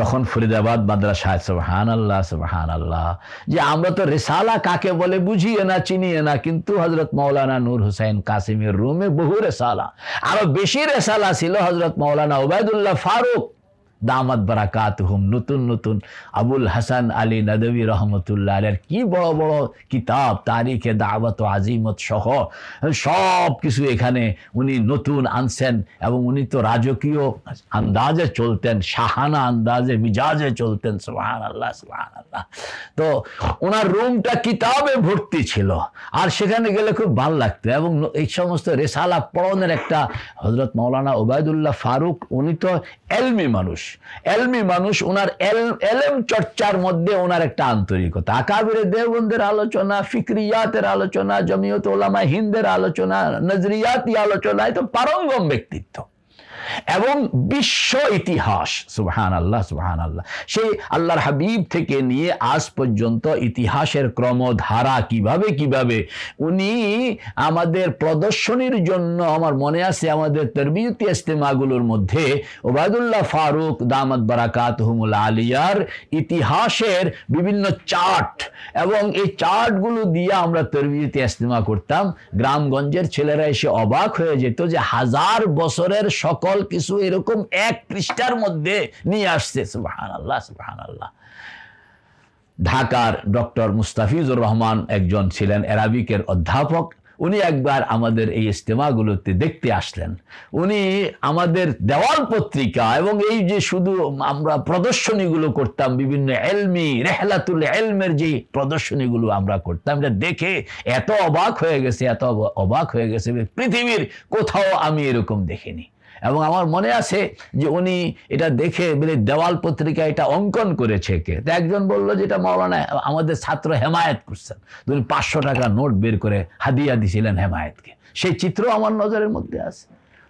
Speaker 1: তখন ফরিদাবাদ মাদ্রাসায় সুবাহান আল্লাহ সুবাহান আল্লাহ যে আমরা তো রেসালা কাকে বলে বুঝিয়ে না চিনিয়ে না কিন্তু হজরত মৌলানা নূর হুসাইন কাসিমের রুমে বহু রেসালা আরো বেশি রেসালা ছিল হজরত মৌলানা ওবায়দুল্লাহ ফারুক দামাত বারাকাত হুম নতুন নতুন আবুল হাসান আলী নদী রহমতুল্লাহ আলের কি বড় বড় কিতাব তারিখে দাওয়াত আজিমত সহ সব কিছু এখানে উনি নতুন আনছেন এবং উনি তো রাজকীয় আন্দাজে চলতেন শাহানা আন্দাজে মিজাজে চলতেন সোহান আল্লাহ সোহান আল্লাহ তো ওনার রুমটা কিতাবে ভর্তি ছিল আর সেখানে গেলে খুব ভাল লাগতো এবং এই সমস্ত রেসালা পড়নের একটা হজরত মৌলানা ওবায়দুল্লাহ ফারুক উনি তো এলমি মানুষ এলমি মানুষ ওনার এলম চর্চার মধ্যে ওনার একটা আন্তরিকতা আকাবিরে দেবন্দের আলোচনা ফিক্রিয়াতের আলোচনা জমিয়ত ওলামা হিন্দের আলোচনা নজরিয়াতি আলোচনা এ তো পারঙ্গম ব্যক্তিত্ব এবং বিশ্ব ইতিহাস সুবহান আল্লাহ সুবহান আল্লাহ সেই আল্লাহর হাবিব থেকে নিয়ে আজ পর্যন্ত ইতিহাসের ক্রম ধারা কিভাবে কিভাবে উনি আমাদের প্রদর্শনীর জন্য আমার মনে আছে আমাদের তরবিয়তি ইস্তেমাগুলোর মধ্যে ওবায়দুল্লাহ ফারুক দামদ বারাকাত হুমুল আলিয়ার ইতিহাসের বিভিন্ন চার্ট এবং এই চার্টগুলো দিয়ে আমরা তরবিয়তি ইস্তেমা করতাম গ্রামগঞ্জের ছেলেরা এসে অবাক হয়ে যেত যে হাজার বছরের সকল সকল কিছু এরকম এক পৃষ্ঠার মধ্যে নিয়ে আসছে সুবাহান আল্লাহ ঢাকার ডক্টর মুস্তাফিজুর রহমান একজন ছিলেন অ্যারাবিকের অধ্যাপক উনি একবার আমাদের এই ইজতেমাগুলোতে দেখতে আসলেন উনি আমাদের দেওয়াল পত্রিকা এবং এই যে শুধু আমরা প্রদর্শনীগুলো করতাম বিভিন্ন এলমি রেহলাতুল এলমের যে প্রদর্শনীগুলো আমরা করতাম এটা দেখে এত অবাক হয়ে গেছে এত অবাক হয়ে গেছে পৃথিবীর কোথাও আমি এরকম দেখিনি এবং আমার মনে আছে যে উনি এটা দেখে বলে দেওয়াল পত্রিকা এটা অঙ্কন করেছে কে তো একজন যে যেটা মৌলানা আমাদের ছাত্র হেমায়েত করছেন উনি পাঁচশো টাকা নোট বের করে হাদিয়া দিছিলেন হেমায়তকে সেই চিত্র আমার নজরের মধ্যে আছে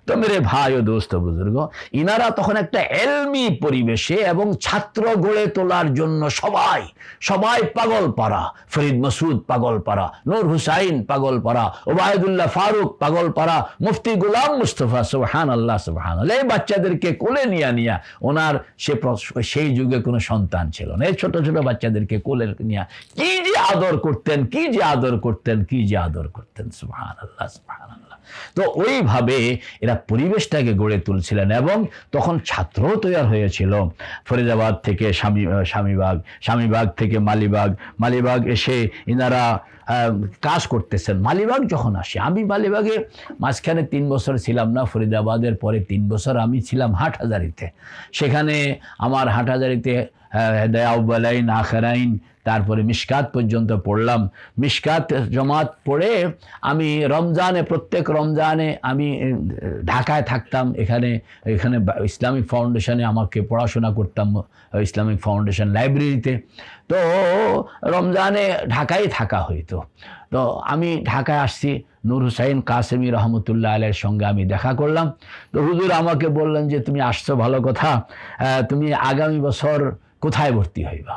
Speaker 1: তো মেরে ভাই ও দোস্ত বুজুর্গ ইনারা তখন একটা এলমি পরিবেশে এবং ছাত্র গড়ে তোলার জন্য সবাই সবাই পাগল পাড়া ফরিদ মসুদ পাগল পাড়া নূর হুসাইন পাগল পাড়া ওবায়দুল্লাহ ফারুক পাগল পাড়া মুফতি গুলাম মুস্তফা সোহান আল্লাহ সোহান এই বাচ্চাদেরকে কোলে নিয়ে নিয়া ওনার সে সেই যুগে কোনো সন্তান ছিল না এই ছোট ছোট বাচ্চাদেরকে কোলে নিয়ে কি যে আদর করতেন কি যে আদর করতেন কি যে আদর করতেন সোহান আল্লাহ সোহান আল্লাহ তো ওইভাবে এরা পরিবেশটাকে গড়ে তুলছিলেন এবং তখন ছাত্রও তৈরি হয়েছিল ফরিদাবাদ থেকে স্বামী স্বামীবাগ স্বামীবাগ থেকে মালিবাগ মালিবাগ এসে এনারা কাজ করতেছেন মালিবাগ যখন আসে আমি মালিবাগে মাঝখানে তিন বছর ছিলাম না ফরিদাবাদের পরে তিন বছর আমি ছিলাম হাটহাজারিতে সেখানে আমার হাটহাজারিতে হেদায়াউবালাইন আখেরাইন তারপরে মিসকাত পর্যন্ত পড়লাম মিসকাত জমাত পড়ে আমি রমজানে প্রত্যেক রমজানে আমি ঢাকায় থাকতাম এখানে এখানে ইসলামিক ফাউন্ডেশনে আমাকে পড়াশোনা করতাম ইসলামিক ফাউন্ডেশন লাইব্রেরিতে তো রমজানে ঢাকায় থাকা হইতো তো আমি ঢাকায় আসছি নূর হুসাইন কাসেমি রহমতুল্লাহ আলের সঙ্গে আমি দেখা করলাম তো হুজুর আমাকে বললেন যে তুমি আসছো ভালো কথা তুমি আগামী বছর কোথায় ভর্তি হইবা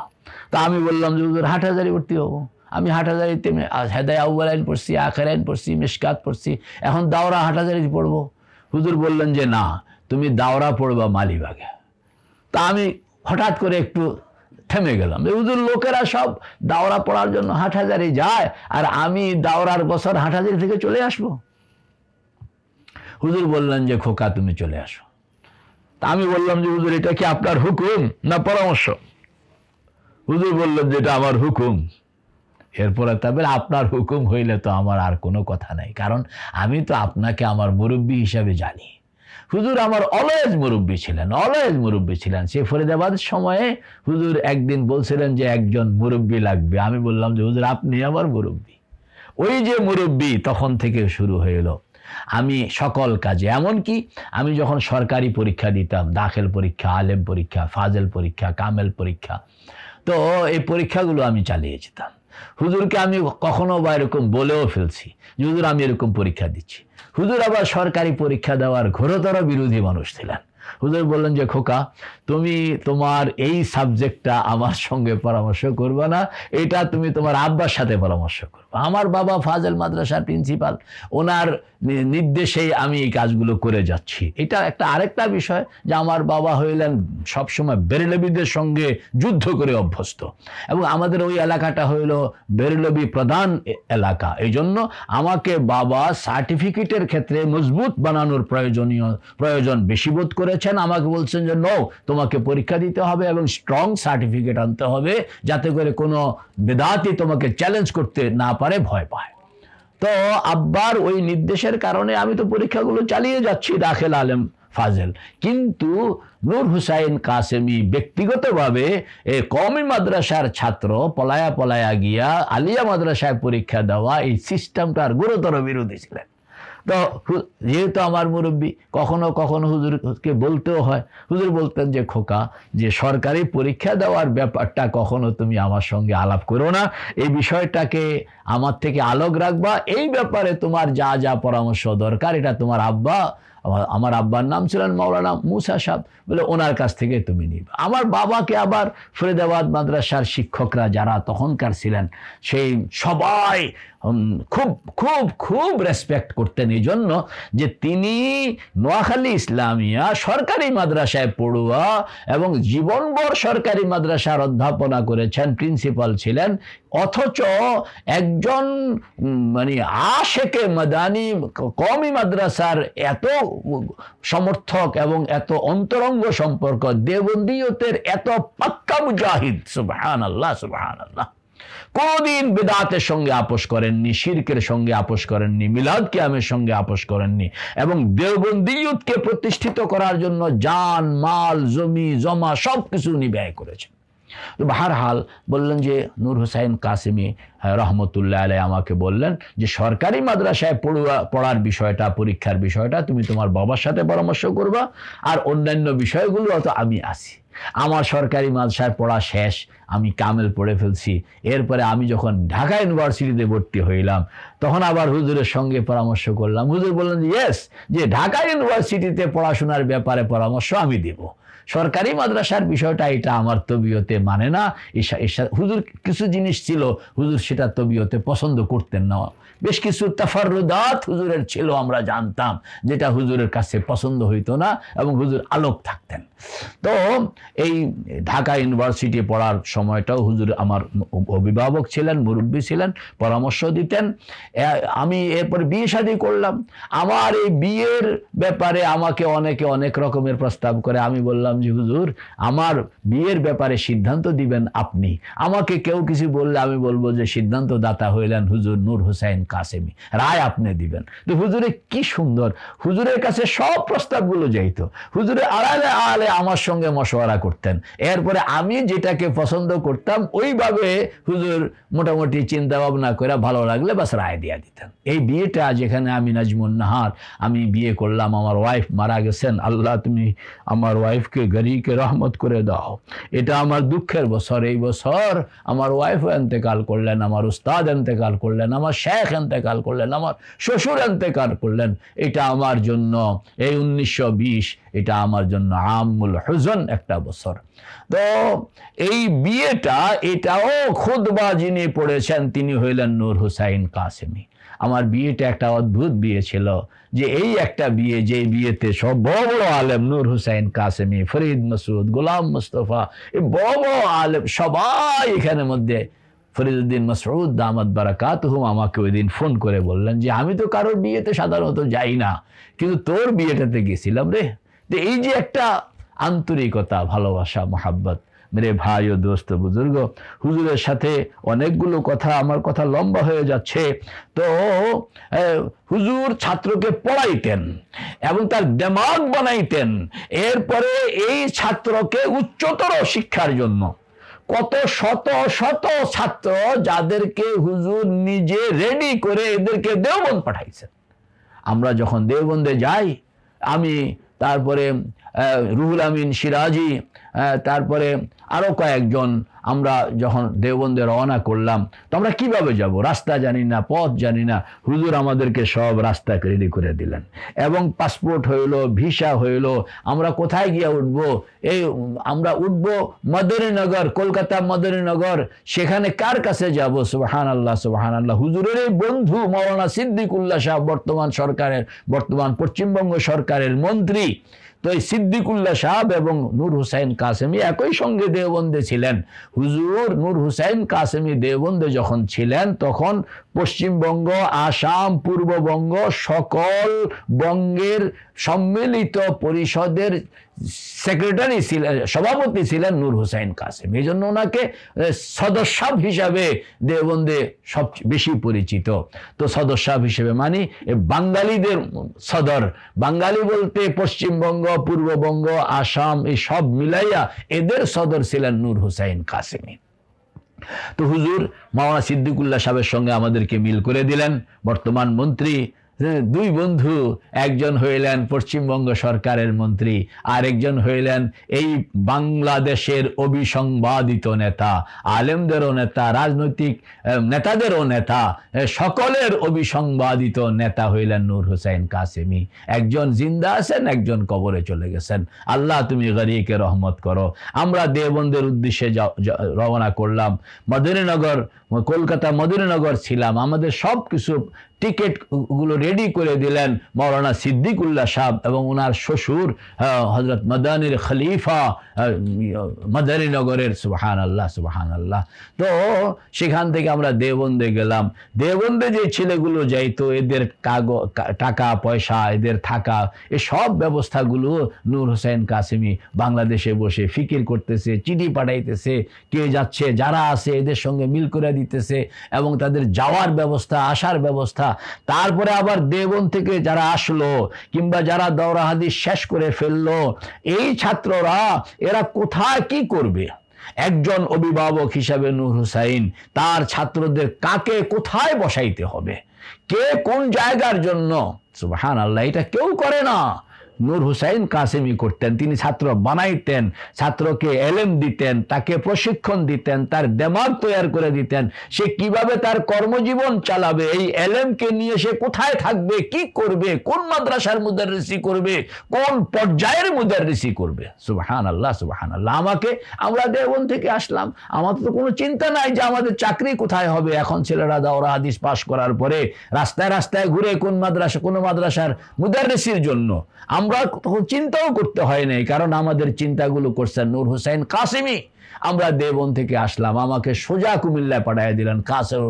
Speaker 1: তা আমি বললাম যে হুজুর হাট হাজারি ভর্তি হবো আমি হাট হাজারিতে হেদায় আউ্বাল আইন পড়ছি আখের আইন পড়ছি মিসকাত পড়ছি এখন দাওরা হাট হাটহাজারিতে পড়বো হুজুর বললেন যে না তুমি দাওরা পড়বা মালিবাগে তা আমি হঠাৎ করে একটু থেমে গেলাম যে হুজুর লোকেরা সব দাওরা পড়ার জন্য হাট হাজারি যায় আর আমি দাওরার বছর হাট হাজারি থেকে চলে আসব হুজুর বললেন যে খোকা তুমি চলে আসো তা আমি বললাম যে হুজুর এটা কি আপনার হুকুম না পরামর্শ হুজুর বললেন যেটা আমার হুকুম এরপরে তবে আপনার হুকুম হইলে তো আমার আর কোনো কথা নাই কারণ আমি তো আপনাকে আমার মুরব্বী হিসাবে জানি হুজুর আমার অলয়েজ মুরব্বী ছিলেন অলয়েজ মুরব্বী ছিলেন সে ফরিদাবাদ সময়ে হুজুর একদিন বলছিলেন যে একজন মুরব্বী লাগবে আমি বললাম যে হুজুর আপনি আমার মুরব্বী ওই যে মুরব্বী তখন থেকে শুরু হইল আমি সকল কাজে এমনকি আমি যখন সরকারি পরীক্ষা দিতাম দাখিল পরীক্ষা আলেম পরীক্ষা ফাজেল পরীক্ষা কামেল পরীক্ষা তো এই পরীক্ষাগুলো আমি চালিয়ে যেতাম হুজুরকে আমি কখনো বা এরকম বলেও ফেলছি হুজুর আমি এরকম পরীক্ষা দিচ্ছি হুজুর আবার সরকারি পরীক্ষা দেওয়ার ঘোরতর বিরোধী মানুষ ছিলেন হুজুর বললেন যে খোকা তুমি তোমার এই সাবজেক্টটা আমার সঙ্গে পরামর্শ করবে না এটা তুমি তোমার আব্বার সাথে পরামর্শ করবে আমার বাবা ফাজেল মাদ্রাসার প্রিন্সিপাল ওনার নির্দেশেই আমি এই কাজগুলো করে যাচ্ছি এটা একটা আরেকটা বিষয় যে আমার বাবা হইলেন সবসময় বেরেলবিদের সঙ্গে যুদ্ধ করে অভ্যস্ত এবং আমাদের ওই এলাকাটা হইল বেরলবি প্রধান এলাকা এই জন্য আমাকে বাবা সার্টিফিকেটের ক্ষেত্রে মজবুত বানানোর প্রয়োজনীয় প্রয়োজন বেশি বোধ করেছে পারছেন আমাকে বলছেন যে নো তোমাকে পরীক্ষা দিতে হবে এবং স্ট্রং সার্টিফিকেট আনতে হবে যাতে করে কোনো বেদাতি তোমাকে চ্যালেঞ্জ করতে না পারে ভয় পায় তো আব্বার ওই নির্দেশের কারণে আমি তো পরীক্ষাগুলো চালিয়ে যাচ্ছি দাখেল আলেম ফাজেল কিন্তু নূর হুসাইন কাসেমি ব্যক্তিগতভাবে এ কমি মাদ্রাসার ছাত্র পলায়া পলায়া গিয়া আলিয়া মাদ্রাসায় পরীক্ষা দেওয়া এই সিস্টেমটার গুরুতর বিরোধী ছিলেন তো যেহেতু আমার মুরব্বী কখনো কখনো হুজুরকে বলতেও হয় হুজুর বলতেন যে খোকা যে সরকারি পরীক্ষা দেওয়ার ব্যাপারটা কখনো তুমি আমার সঙ্গে আলাপ করো না এই বিষয়টাকে আমার থেকে আলোক রাখবা এই ব্যাপারে তোমার যা যা পরামর্শ দরকার এটা তোমার আব্বা আমার আব্বার নাম ছিলেন মৌলানা মুসা সাহ বলে ওনার কাছ থেকে তুমি নিবে আমার বাবাকে আবার ফরিদাবাদ মাদ্রাসার শিক্ষকরা যারা তখনকার ছিলেন সেই সবাই খুব খুব খুব রেসপেক্ট করতেন এই জন্য যে তিনি নোয়াখালী ইসলামিয়া সরকারি মাদ্রাসায় পড়ুয়া এবং জীবনভর সরকারি মাদ্রাসার অধ্যাপনা করেছেন প্রিন্সিপাল ছিলেন অথচ একজন মানে আশেকে মাদানি কমি মাদ্রাসার এত সমর্থক এবং এত অন্তরঙ্গ সম্পর্ক দেবন্দীয়তের এত পাক্কা মুজাহিদ সুবাহ আল্লাহ সুবাহ আল্লাহ কোনদিন বেদাতের সঙ্গে আপোষ করেননি শির্কের সঙ্গে আপোষ করেননি মিলাদ কিয়ামের সঙ্গে আপোষ করেননি এবং দেওবন্দিয়তকে প্রতিষ্ঠিত করার জন্য যান মাল জমি জমা সব কিছু উনি ব্যয় করেছেন হাল বললেন যে নূর হুসাইন কাসিমি রহমতুল্লাহ আলাই আমাকে বললেন যে সরকারি মাদ্রাসায় পড়ুয়া পড়ার বিষয়টা পরীক্ষার বিষয়টা তুমি তোমার বাবার সাথে পরামর্শ করবা আর অন্যান্য বিষয়গুলো অত আমি আছি আমার সরকারি মাদ্রাসায় পড়া শেষ আমি কামেল পড়ে ফেলছি এরপরে আমি যখন ঢাকা ইউনিভার্সিটিতে ভর্তি হইলাম তখন আবার হুজুরের সঙ্গে পরামর্শ করলাম হুজুর বললেন যে ইয়েস যে ঢাকা ইউনিভার্সিটিতে পড়াশোনার ব্যাপারে পরামর্শ আমি দেব সরকারি মাদ্রাসার বিষয়টা এটা আমার তবিয়তে মানে না হুজুর কিছু জিনিস ছিল হুজুর সেটা তবিয়তে পছন্দ করতেন না বেশ কিছু তাফারুদাত হুজুরের ছিল আমরা জানতাম যেটা হুজুরের কাছে পছন্দ হইতো না এবং হুজুর আলোক থাকতেন তো এই ঢাকা ইউনিভার্সিটি পড়ার সময়টাও হুজুর আমার অভিভাবক ছিলেন মুরব্বী ছিলেন পরামর্শ দিতেন আমি এরপর বিয়ে শাদি করলাম আমার এই বিয়ের ব্যাপারে আমাকে অনেকে অনেক রকমের প্রস্তাব করে আমি বললাম যে হুজুর আমার বিয়ের ব্যাপারে সিদ্ধান্ত দিবেন আপনি আমাকে কেউ কিছু বললে আমি বলবো যে সিদ্ধান্ত দাতা হইলেন হুজুর নূর হোসেন কাসেমি রায় আপনি দিবেন তো হুজুরে কি সুন্দর হুজুরের কাছে সব প্রস্তাবগুলো যাইতো হুজুরে আড়ালে আড়ালে আমার সঙ্গে মশওয়ারা করতেন এরপরে আমি যেটাকে পছন্দ করতাম ওইভাবে হুজুর মোটামুটি চিন্তা ভাবনা করে ভালো লাগলে বাস রায় দিয়া দিতেন এই বিয়েটা যেখানে আমি নাজমুল নাহার আমি বিয়ে করলাম আমার ওয়াইফ মারা গেছেন আল্লাহ তুমি আমার ওয়াইফকে গরিকে রহমত করে দাও এটা আমার দুঃখের বছর এই বছর আমার ওয়াইফ এন্তেকাল করলেন আমার উস্তাদ এন্তেকাল করলেন আমার শেখ এন্তেকাল করলেন আমার শ্বশুর এন্তেকাল করলেন এটা আমার জন্য এই উনিশশো এটা আমার জন্য আমুল হুজন একটা বছর তো এই বিয়েটা এটাও খুদবা যিনি পড়েছেন তিনি হইলেন নূর হুসাইন কাসেমি আমার বিয়েটা একটা অদ্ভুত বিয়ে ছিল যে এই একটা বিয়ে যে বিয়েতে সব বড় বড় আলেম নূর হুসাইন কাসেমি ফরিদ মসুদ গোলাম মুস্তফা এই বড় বড় আলেম সবাই এখানে মধ্যে ফরিদুদ্দিন মসরুদ দামাদ বারাকাত হুম আমাকে ওই দিন ফোন করে বললেন যে আমি তো কারোর বিয়েতে সাধারণত যাই না কিন্তু তোর বিয়েটাতে গেছিলাম রে তো এই যে একটা আন্তরিকতা ভালোবাসা মোহাব্বত মেরে ভাই ও দোস্ত বুজুর্গ হুজুরের সাথে অনেকগুলো কথা আমার কথা লম্বা হয়ে যাচ্ছে তো হুজুর ছাত্রকে পড়াইতেন এবং তার দেমাগ বানাইতেন এরপরে এই ছাত্রকে উচ্চতর শিক্ষার জন্য কত শত শত ছাত্র যাদেরকে হুজুর নিজে রেডি করে এদেরকে দেওবন্ধ পাঠাইছেন আমরা যখন দেওবন্দে যাই আমি তারপরে রুহুল আমিন সিরাজি তারপরে আরও কয়েকজন আমরা যখন দেবন্দে রওনা করলাম তো আমরা কীভাবে যাব রাস্তা জানি না পথ জানি না হুজুর আমাদেরকে সব রাস্তা রেডি করে দিলেন এবং পাসপোর্ট হইল ভিসা হইল আমরা কোথায় গিয়ে উঠবো এই আমরা উঠবো মদনীনগর কলকাতা মদনীনগর সেখানে কার কাছে যাব সুবাহান আল্লাহ সুবাহান আল্লাহ হুজুরের এই বন্ধু মৌলানা সিদ্দিকুল্লাহ শাহ বর্তমান সরকারের বর্তমান পশ্চিমবঙ্গ সরকারের মন্ত্রী তো এই সিদ্দিকুল্লাহ সাহেব এবং নূর হুসাইন কাসেমি একই সঙ্গে দেওবন্দে ছিলেন হুজুর নূর হুসাইন কাসেমি দেওবন্দে যখন ছিলেন তখন পশ্চিমবঙ্গ আসাম পূর্ববঙ্গ সকল বঙ্গের সম্মিলিত পরিষদের সেক্রেটারি ছিলেন সভাপতি ছিলেন নূর হুসাইন কাসেম এই জন্য ওনাকে সদস্যাব হিসাবে দেবন্দে সব বেশি পরিচিত তো সদস্যাব হিসেবে মানে বাঙালিদের সদর বাঙালি বলতে পশ্চিমবঙ্গ পূর্ববঙ্গ আসাম এই সব মিলাইয়া এদের সদর ছিলেন নূর হুসাইন কাসেমী তো হুজুর মাওলানা সিদ্দিকুল্লাহ সাহেবের সঙ্গে আমাদেরকে মিল করে দিলেন বর্তমান মন্ত্রী হ্যাঁ, দুই বন্ধু একজন হইলেন পশ্চিমবঙ্গ সরকারের মন্ত্রী আর একজন হইলেন এই বাংলাদেশের অভিসংবাদিত নেতা আলেমদেরও নেতা রাজনৈতিক নেতাদেরও নেতা সকলের অভিসংবাদিত নেতা হইলেন নূর হুসাইন কাসেমি একজন জিন্দা আছেন একজন কবরে চলে গেছেন আল্লাহ তুমি গরিকে রহমত করো আমরা দেবন্দের উদ্দেশ্যে রওনা করলাম মদিনীনগর কলকাতা মদিনীনগর ছিলাম আমাদের সব কিছু টিকিটগুলো রেডি করে দিলেন মৌলানা সিদ্দিকুল্লাহ সাহ এবং ওনার শ্বশুর হজরত মদানির খলিফা মদানীনগরের সুবাহান আল্লাহ সুবাহান আল্লাহ তো সেখান থেকে আমরা দেবন্দে গেলাম দেবন্দে যে ছেলেগুলো যাইতো এদের কাগ টাকা পয়সা এদের থাকা সব ব্যবস্থাগুলো নূর হোসেন কাসিমি বাংলাদেশে বসে ফিকির করতেছে চিঠি পাঠাইতেছে কে যাচ্ছে যারা আছে এদের সঙ্গে মিল করে দিতেছে এবং তাদের যাওয়ার ব্যবস্থা আসার ব্যবস্থা কথা তারপরে আবার দেবন থেকে যারা আসলো কিংবা যারা দৌরা হাদিস শেষ করে ফেললো এই ছাত্ররা এরা কোথায় কি করবে একজন অভিভাবক হিসাবে নূর হুসাইন তার ছাত্রদের কাকে কোথায় বসাইতে হবে কে কোন জায়গার জন্য সুবাহান আল্লাহ এটা কেউ করে না নূর হুসাইন কাসেমি করতেন তিনি ছাত্র বানাইতেন ছাত্রকে এলেম দিতেন তাকে প্রশিক্ষণ দিতেন তার দেমাগ তৈরি করে দিতেন সে কিভাবে তার কর্মজীবন চালাবে এই এলেমকে নিয়ে সে কোথায় থাকবে কি করবে কোন মাদ্রাসার মুদারিসি করবে কোন পর্যায়ের মুদারিসি করবে সুবাহান আল্লাহ সুবাহান আল্লাহ আমাকে আমরা দেবন থেকে আসলাম আমাদের তো কোনো চিন্তা নাই যে আমাদের চাকরি কোথায় হবে এখন ছেলেরা দাওরা হাদিস পাশ করার পরে রাস্তায় রাস্তায় ঘুরে কোন মাদ্রাসা কোন মাদ্রাসার মুদারিসির জন্য আমরা আমরা তখন চিন্তাও করতে হয় নাই কারণ আমাদের চিন্তাগুলো করছেন নূর হুসাইন কাসিমি আমরা দেবন থেকে আসলাম আমাকে সোজা কুমিল্লায় পাঠিয়ে দিলেন কাসেম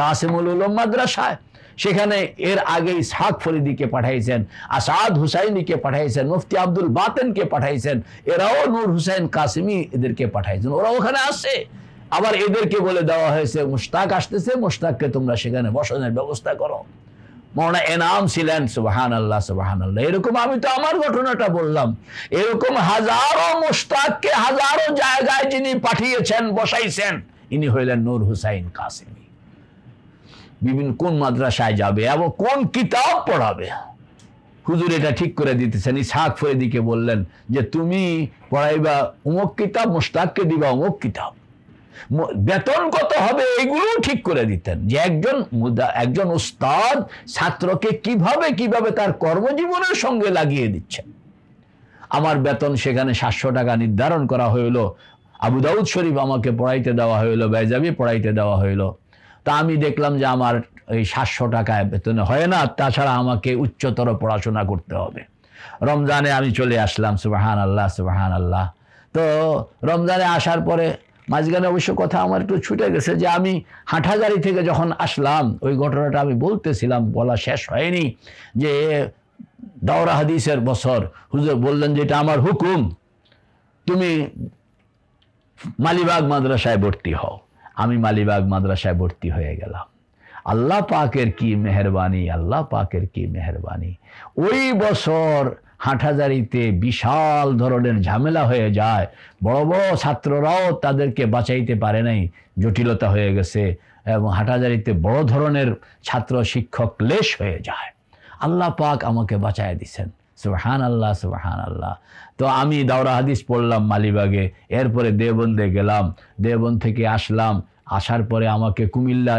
Speaker 1: কাসেমুল উলম মাদ্রাসায় সেখানে এর আগে ইসহাক ফরিদিকে পাঠাইছেন আসাদ হুসাইনিকে পাঠাইছেন মুফতি আব্দুল বাতেনকে পাঠাইছেন এরাও নূর হুসাইন কাসিমি এদেরকে পাঠাইছেন ওরা ওখানে আসে আবার এদেরকে বলে দেওয়া হয়েছে মুশতাক আসতেছে মুশতাককে তোমরা সেখানে বসানোর ব্যবস্থা করো মৌলানা এনাম ছিলেন সুবাহান আল্লাহ সুবাহান আল্লাহ এরকম আমি তো আমার ঘটনাটা বললাম এরকম হাজারো মুস্তাককে হাজারো জায়গায় যিনি পাঠিয়েছেন বসাইছেন ইনি হইলেন নূর হুসাইন কাসিমি বিভিন্ন কোন মাদ্রাসায় যাবে এবং কোন কিতাব পড়াবে হুজুর এটা ঠিক করে দিতেছেন ইসাক ফরিদিকে বললেন যে তুমি পড়াইবা অমুক কিতাব মুস্তাককে দিবা অমুক কিতাব বেতন কত হবে এইগুলো ঠিক করে দিতেন যে একজন একজন উস্তাদ ছাত্রকে কিভাবে কিভাবে তার কর্মজীবনের সঙ্গে লাগিয়ে দিচ্ছে আমার বেতন সেখানে সাতশো টাকা নির্ধারণ করা হইল আবু দাউদ শরীফ আমাকে পড়াইতে দেওয়া হইলো বেজাবি পড়াইতে দেওয়া হইল তা আমি দেখলাম যে আমার এই সাতশো টাকা বেতনে হয় না তাছাড়া আমাকে উচ্চতর পড়াশোনা করতে হবে রমজানে আমি চলে আসলাম সুবাহান আল্লাহ সুবাহান আল্লাহ তো রমজানে আসার পরে মাঝখানে অবশ্য কথা আমার একটু ছুটে গেছে যে আমি হাঁটাগাড়ি থেকে যখন আসলাম ওই ঘটনাটা আমি বলতেছিলাম বলা শেষ হয়নি যে দাওরা হাদিসের বছর হুজুর বললেন যে এটা আমার হুকুম তুমি মালিবাগ মাদ্রাসায় ভর্তি হও আমি মালিবাগ মাদ্রাসায় ভর্তি হয়ে গেলাম আল্লাহ পাকের কি মেহরবানি আল্লাহ পাকের কি মেহরবানি ওই বছর হাটহাজারিতে বিশাল ধরনের ঝামেলা হয়ে যায় বড় বড় ছাত্ররাও তাদেরকে বাঁচাইতে পারে নাই জটিলতা হয়ে গেছে এবং হাটহাজারিতে বড় ধরনের ছাত্র শিক্ষক লেশ হয়ে যায় আল্লাহ পাক আমাকে বাঁচাই দিছেন সুবহান আল্লাহ সুবহান আল্লাহ তো আমি দাওরা হাদিস পড়লাম মালিবাগে এরপরে দেবন্দে গেলাম দেবন থেকে আসলাম আসার পরে আমাকে কুমিল্লা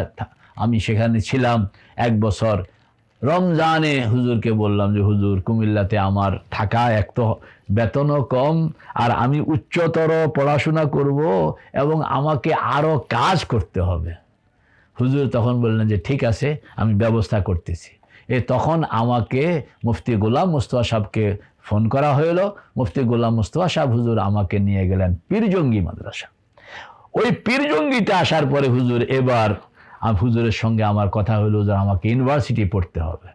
Speaker 1: আমি সেখানে ছিলাম এক বছর রমজানে হুজুরকে বললাম যে হুজুর কুমিল্লাতে আমার থাকা এক তো বেতনও কম আর আমি উচ্চতর পড়াশোনা করব এবং আমাকে আরও কাজ করতে হবে হুজুর তখন বললেন যে ঠিক আছে আমি ব্যবস্থা করতেছি এ তখন আমাকে মুফতি গোলাম মুস্তফা সাহকে ফোন করা হইল মুফতি গোলাম মুস্তফা সাহ হুজুর আমাকে নিয়ে গেলেন পীরজঙ্গি মাদ্রাসা ওই পীরজঙ্গিতে আসার পরে হুজুর এবার হুজুরের সঙ্গে আমার কথা হলো যে আমাকে ইউনিভার্সিটি পড়তে হবে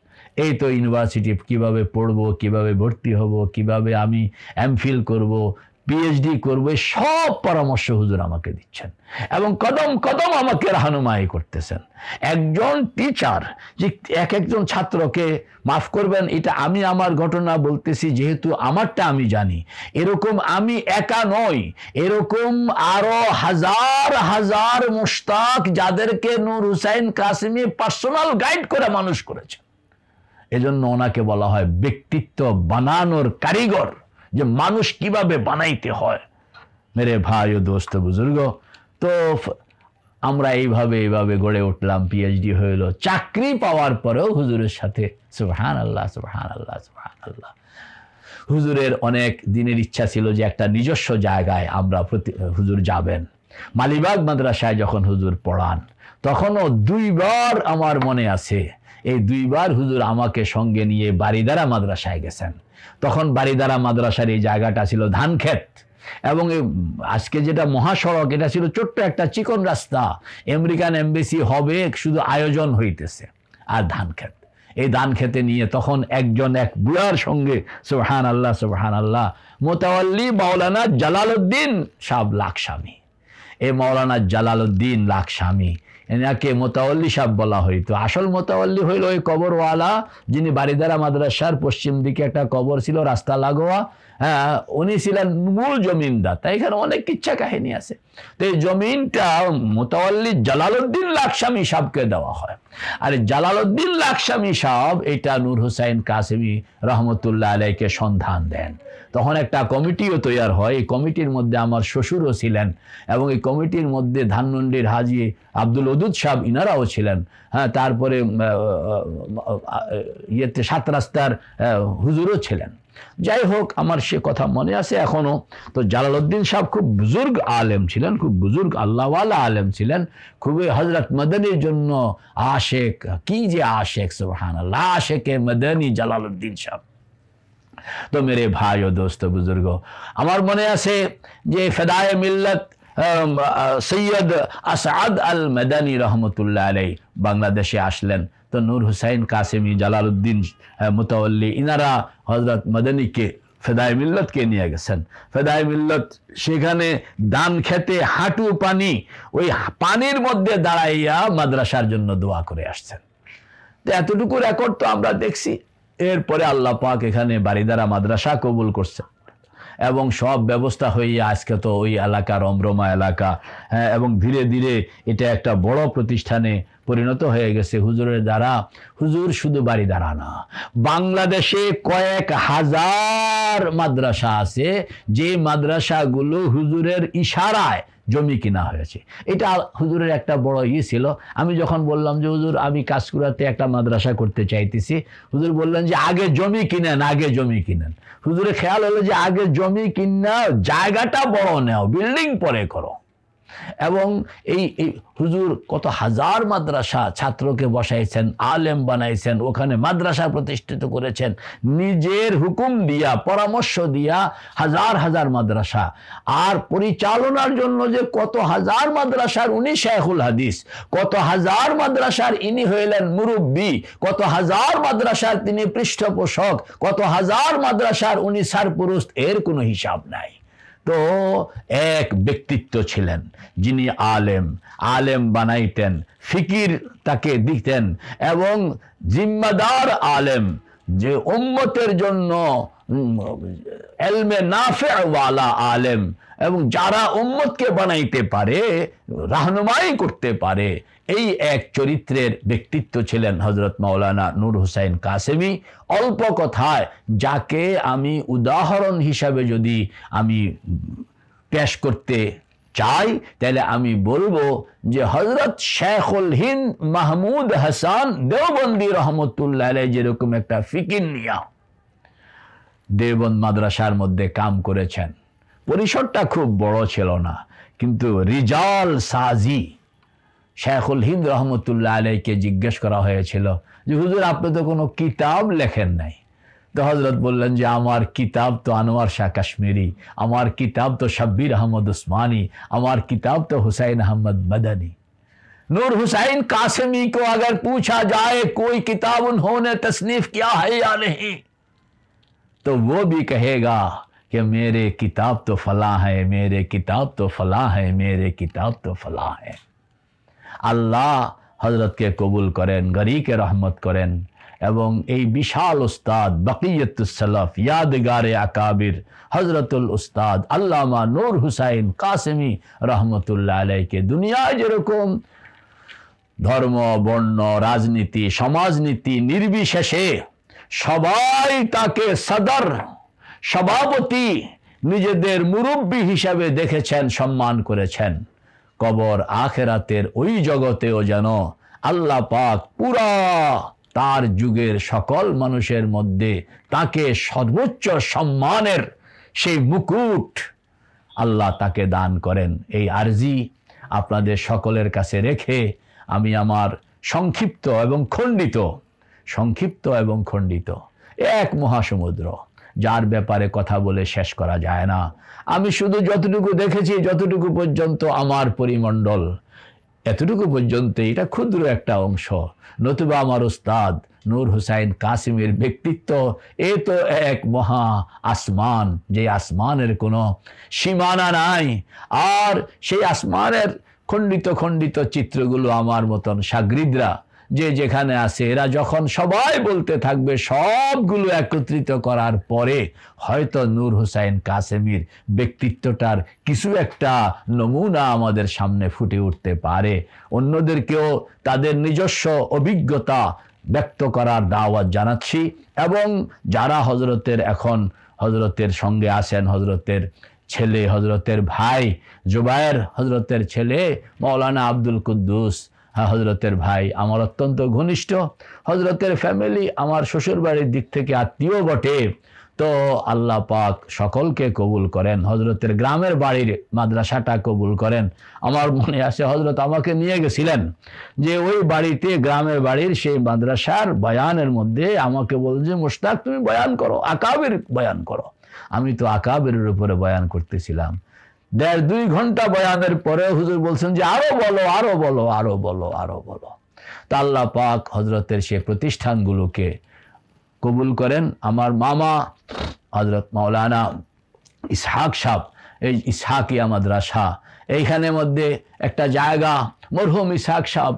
Speaker 1: এই তো ইউনিভার্সিটি কিভাবে পড়ব কিভাবে ভর্তি হব কিভাবে আমি এমফিল করবো পিএইচডি করবে সব পরামর্শ হুজুর আমাকে দিচ্ছেন এবং কদম কদম আমাকে রাহনুমাই করতেছেন একজন টিচার যে এক একজন ছাত্রকে মাফ করবেন এটা আমি আমার ঘটনা বলতেছি যেহেতু আমারটা আমি জানি এরকম আমি একা নই এরকম আরো হাজার হাজার মুস্তাক যাদেরকে নূর হুসাইন কাসিমি পার্সোনাল গাইড করে মানুষ করেছেন এজন্য ওনাকে বলা হয় ব্যক্তিত্ব বানানোর কারিগর যে মানুষ কিভাবে বানাইতে হয় মেরে ভাই ও দোস্ত বুজুর্গ তো আমরা এইভাবে এইভাবে গড়ে উঠলাম পিএইচডি হইল চাকরি পাওয়ার পরেও হুজুরের সাথে সুহান আল্লাহ সুহান আল্লাহ সুহান আল্লাহ হুজুরের অনেক দিনের ইচ্ছা ছিল যে একটা নিজস্ব জায়গায় আমরা প্রতি হুজুর যাবেন মালিবাগ মাদ্রাসায় যখন হুজুর পড়ান তখনও দুইবার আমার মনে আছে এই দুইবার হুজুর আমাকে সঙ্গে নিয়ে বাড়িদারা মাদ্রাসায় গেছেন তখন বাড়িদারা মাদ্রাসার এই জায়গাটা ছিল ধান ক্ষেত এবং আজকে যেটা মহাসড়ক এটা ছিল ছোট্ট একটা চিকন রাস্তা আমেরিকান এমবেসি হবে শুধু আয়োজন হইতেছে আর ধান ক্ষেত এই ধান খেতে নিয়ে তখন একজন এক বুড়ার সঙ্গে সোহান আল্লাহ সোহান আল্লাহ মোতাওয়াল্লি মাওলানা জালালউদ্দিন সাহ লাকস্বামী এই মাওলানা জালালউদ্দিন লাকস্বামী এনাকে মোতাওয়াল্লি সাহ বলা হইতো আসল মোতাওয়াল্লি হইল ওই কবরওয়ালা যিনি বারিদারা মাদ্রাসার পশ্চিম দিকে একটা কবর ছিল রাস্তা লাগোয়া হ্যাঁ উনি ছিলেন মূল জমিনদার তাই এখানে অনেক কিচ্ছা কাহিনী আছে তো এই জমিনটা মোতাওয়াল্লি জালালুদ্দিন লাকসামি সাহকে দেওয়া হয় আর জালালুদ্দিন লাকসামি সাহ এটা নূর হুসাইন কাসিমি রহমতুল্লাহ আলাইকে সন্ধান দেন তখন একটা কমিটিও তৈয়ার হয় এই কমিটির মধ্যে আমার শ্বশুরও ছিলেন এবং এই কমিটির মধ্যে ধানমন্ডির হাজি আব্দুল ওদুদ সাহ ইনারাও ছিলেন হ্যাঁ তারপরে ইয়েতে সাত রাস্তার হুজুরও ছিলেন যাই হোক আমার সে কথা মনে আছে এখনও তো জালালউদ্দিন সাহেব খুব বুজুর্গ আলেম ছিলেন খুব বুজুর্গ আল্লাহওয়ালা আলেম ছিলেন খুবই হজরত মদনীর জন্য আশেক কি যে আশেক সুবহান আল্লাহ এ মদনী জালালউদ্দিন সাহেব তো মেরে ভাই ও দোস্ত বুজুর্গ আমার মনে আছে যে ফেদায় মিল্লত সৈয়দ আসাদ আল মেদানী রহমতুল্লাহ আলাই বাংলাদেশে আসলেন তো নূর হুসাইন কাসেমি জালালউদ্দিন মুতাল্লি ইনারা হজরত মদনীকে ফেদায় মিল্লতকে নিয়ে গেছেন ফেদায় মিল্লত সেখানে দান খেতে হাঁটু পানি ওই পানির মধ্যে দাঁড়াইয়া মাদ্রাসার জন্য দোয়া করে আসছেন এতটুকু রেকর্ড তো আমরা দেখছি এরপরে আল্লাহ পাক এখানে বাড়িদারা মাদ্রাসা কবুল করছে এবং সব ব্যবস্থা হয়ে আজকে তো ওই এলাকা রমরমা এলাকা হ্যাঁ এবং ধীরে ধীরে এটা একটা বড় প্রতিষ্ঠানে পরিণত হয়ে গেছে হুজুরের দ্বারা হুজুর শুধু বাড়ি দ্বারা না বাংলাদেশে কয়েক হাজার মাদ্রাসা আছে যে মাদ্রাসাগুলো হুজুরের ইশারায় জমি কিনা হয়েছে এটা হুজুরের একটা বড় ইয়ে ছিল আমি যখন বললাম যে হুজুর আমি কাজকুড়াতে একটা মাদ্রাসা করতে চাইতেছি হুজুর বললেন যে আগে জমি কিনেন আগে জমি কিনেন হুজুরের খেয়াল হলো যে আগে জমি কিনা জায়গাটা বড় নেও বিল্ডিং পরে করো এবং এই হুজুর কত হাজার মাদ্রাসা ছাত্রকে বসাইছেন আলেম বানাইছেন ওখানে মাদ্রাসা প্রতিষ্ঠিত করেছেন নিজের হুকুম দিয়া পরামর্শ দিয়া হাজার হাজার মাদ্রাসা আর পরিচালনার জন্য যে কত হাজার মাদ্রাসার উনি শেখুল হাদিস কত হাজার মাদ্রাসার ইনি হইলেন মুরব্বী কত হাজার মাদ্রাসার তিনি পৃষ্ঠপোষক কত হাজার মাদ্রাসার উনি সার পুরুষ এর কোনো হিসাব নাই তো এক ব্যক্তিত্ব ছিলেন যিনি আলেম আলেম বানাইতেন ফিকির তাকে দিতেন এবং জিম্মাদার আলেম যে উম্মতের জন্য এলমে নাফেওয়ালা আলেম এবং যারা উম্মতকে বানাইতে পারে রাহনুমাই করতে পারে এই এক চরিত্রের ব্যক্তিত্ব ছিলেন হজরত মাওলানা নূর হুসাইন কাসেমি অল্প কথায় যাকে আমি উদাহরণ হিসাবে যদি আমি পেশ করতে চাই তাহলে আমি বলবো যে হজরত শেখুল হিন মাহমুদ হাসান দেওবন্দি রহমতুল্লাহ যেরকম একটা ফিকির নিয়া দেবন মাদ্রাসার মধ্যে কাম করেছেন পরিসরটা খুব বড় ছিল না কিন্তু রিজাল সাজি শেখুল হিন্দ রহমতুল্লাহ আলাইকে জিজ্ঞেস করা হয়েছিল যে হুজুর আপনি তো কোনো কিতাব লেখেন নাই তো হজরত বললেন যে আমার কিতাব তো আনোয়ার শাহ কাশ্মীরি আমার কিতাব তো শাব্বির আহমদ উসমানী আমার কিতাব তো হুসাইন আহমদ মদানী नूर হুসাইন कासिमी কো अगर পুছা যায় कोई किताब उन्होंने तसनीफ किया है या नहीं तो कि मेरे किताब तो फला है मेरे किताब तो फला है मेरे किताब तो फला है আল্লাহ হজরতকে কবুল করেন গরিকে রহমত করেন এবং এই বিশাল উস্তাদ বকিয়তুসলাফ ইয়াদগারে আকাবির হজরতুল উস্তাদ আল্লামা নূর হুসাইন কাসেমি রহমতুল্লাহ আলাইকে দুনিয়ায় যেরকম ধর্ম বর্ণ রাজনীতি সমাজনীতি নির্বিশেষে সবাই তাকে সদর সভাপতি নিজেদের মুরব্বী হিসাবে দেখেছেন সম্মান করেছেন কবর আখেরাতের ওই জগতেও যেন আল্লাহ পাক পুরা তার যুগের সকল মানুষের মধ্যে তাকে সর্বোচ্চ সম্মানের সেই মুকুট আল্লাহ তাকে দান করেন এই আর্জি আপনাদের সকলের কাছে রেখে আমি আমার সংক্ষিপ্ত এবং খণ্ডিত সংক্ষিপ্ত এবং খণ্ডিত এক মহাসমুদ্র যার ব্যাপারে কথা বলে শেষ করা যায় না আমি শুধু যতটুকু দেখেছি যতটুকু পর্যন্ত আমার পরিমণ্ডল এতটুকু পর্যন্ত এটা ক্ষুদ্র একটা অংশ নতুবা আমার ওস্তাদ নূর হুসাইন কাসিমের ব্যক্তিত্ব এ তো এক মহা আসমান যে আসমানের কোনো সীমানা নাই আর সেই আসমানের খণ্ডিত খণ্ডিত চিত্রগুলো আমার মতন সাগ্রিদরা যে যেখানে আছে এরা যখন সবাই বলতে থাকবে সবগুলো একত্রিত করার পরে হয়তো নূর হুসাইন কাসেমির ব্যক্তিত্বটার কিছু একটা নমুনা আমাদের সামনে ফুটে উঠতে পারে অন্যদেরকেও তাদের নিজস্ব অভিজ্ঞতা ব্যক্ত করার দাওয়াত জানাচ্ছি এবং যারা হজরতের এখন হজরতের সঙ্গে আসেন হজরতের ছেলে হজরতের ভাই জুবায়ের হজরতের ছেলে মৌলানা আব্দুল কুদ্দুস হজরতের ভাই আমার অত্যন্ত ঘনিষ্ঠ হজরতের ফ্যামিলি আমার শ্বশুরবাড়ির দিক থেকে আত্মীয় বটে তো আল্লাহ পাক সকলকে কবুল করেন হজরতের গ্রামের বাড়ির মাদ্রাসাটা কবুল করেন আমার মনে আছে হজরত আমাকে নিয়ে গেছিলেন যে ওই বাড়িতে গ্রামের বাড়ির সেই মাদ্রাসার বয়ানের মধ্যে আমাকে বল যে মোশতাক তুমি বয়ান করো আকাবের বয়ান করো আমি তো আকাবের উপরে বয়ান করতেছিলাম দেড় দুই ঘন্টা বয়ানের পরে হুজুর বলছেন যে আরো বলো আরো বলো আরো বলো আরো বলো তাল্লা পাক হজরতের সে প্রতিষ্ঠানগুলোকে কবুল করেন আমার মামা হজরত মাওলানা ইসহাক সাহ এই ইসহাকিয়া মাদ্রাসা এইখানে মধ্যে একটা জায়গা মরহুম ইসহাক সাহ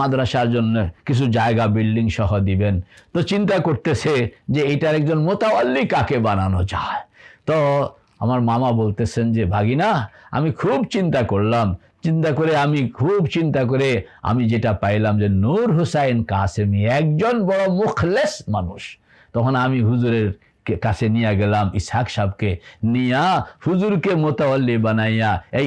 Speaker 1: মাদ্রাসার জন্য কিছু জায়গা বিল্ডিং সহ দিবেন তো চিন্তা করতেছে যে এটার একজন মোতাওয়াল্লি কাকে বানানো যায় তো আমার মামা বলতেছেন যে ভাগিনা আমি খুব চিন্তা করলাম চিন্তা করে আমি খুব চিন্তা করে আমি যেটা পাইলাম যে নূর হুসাইন কাসেমি একজন বড় মুখলেস মানুষ তখন আমি হুজুরের কাছে নিয়ে গেলাম ইসাক সাহকে নিয়া হুজুরকে মোতাবল্লি বানাইয়া এই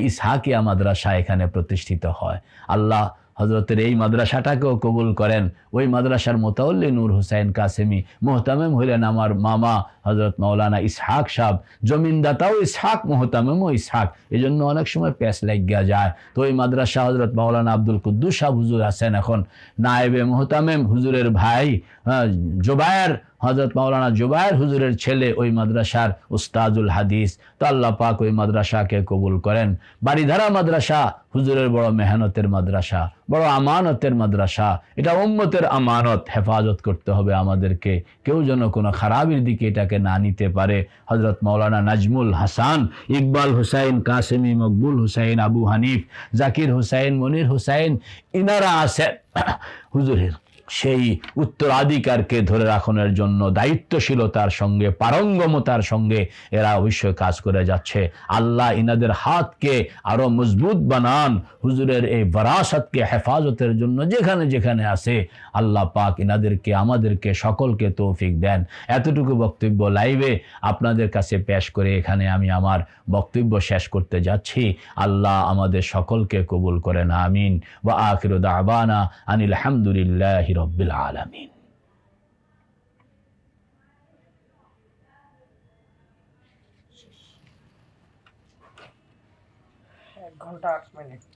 Speaker 1: আমাদের আশা এখানে প্রতিষ্ঠিত হয় আল্লাহ হজরতের এই মাদ্রাসাটাকেও কবুল করেন ওই মাদ্রাসার মোতাউল্লি নূর হুসাইন কাসেমি মোহতামেম হইলেন আমার মামা হজরত মৌলানা ইসহাক সাহ জমিনদাতাও ইসহাক মোহতামেমও ইসহাক এই জন্য অনেক সময় প্যাস লাগিয়া যায় তো ওই মাদ্রাসা হজরত মৌলানা আব্দুল কুদ্দুস সাহ হুজুর আছেন এখন নায়েবে মোহতামেম হুজুরের ভাই হ্যাঁ, জোবায়ের হজরত মাওলানা জুবাইর হুজুরের ছেলে ওই মাদ্রাসার উস্তাজুল হাদিস তো আল্লাহ পাক ওই মাদ্রাসাকে কবুল করেন বাড়িধারা মাদ্রাসা হুজুরের বড় মেহনতের মাদ্রাসা বড় আমানতের মাদ্রাসা এটা উম্মতের আমানত হেফাজত করতে হবে আমাদেরকে কেউ যেন কোনো খারাপের দিকে এটাকে না নিতে পারে হজরত মাওলানা নাজমুল হাসান ইকবাল হুসাইন কাসেমি মকবুল হুসাইন আবু হানিফ জাকির হুসাইন মনির হুসাইন ইনারা আছেন হুজুরের সেই উত্তরাধিকারকে ধরে রাখানোর জন্য দায়িত্বশীলতার সঙ্গে পারঙ্গমতার সঙ্গে এরা অবশ্যই কাজ করে যাচ্ছে আল্লাহ ইনাদের হাতকে আরো মজবুত বানান হুজুরের এই বরাসতকে হেফাজতের জন্য যেখানে যেখানে আছে আল্লাহ পাক ইনাদেরকে আমাদেরকে সকলকে তৌফিক দেন এতটুকু বক্তব্য লাইভে আপনাদের কাছে পেশ করে এখানে আমি আমার বক্তব্য শেষ করতে যাচ্ছি আল্লাহ আমাদের সকলকে কবুল করেন আমিন বা আখির দাবানা আনিল হির رب العالمين ঘন্টা আট মিনিট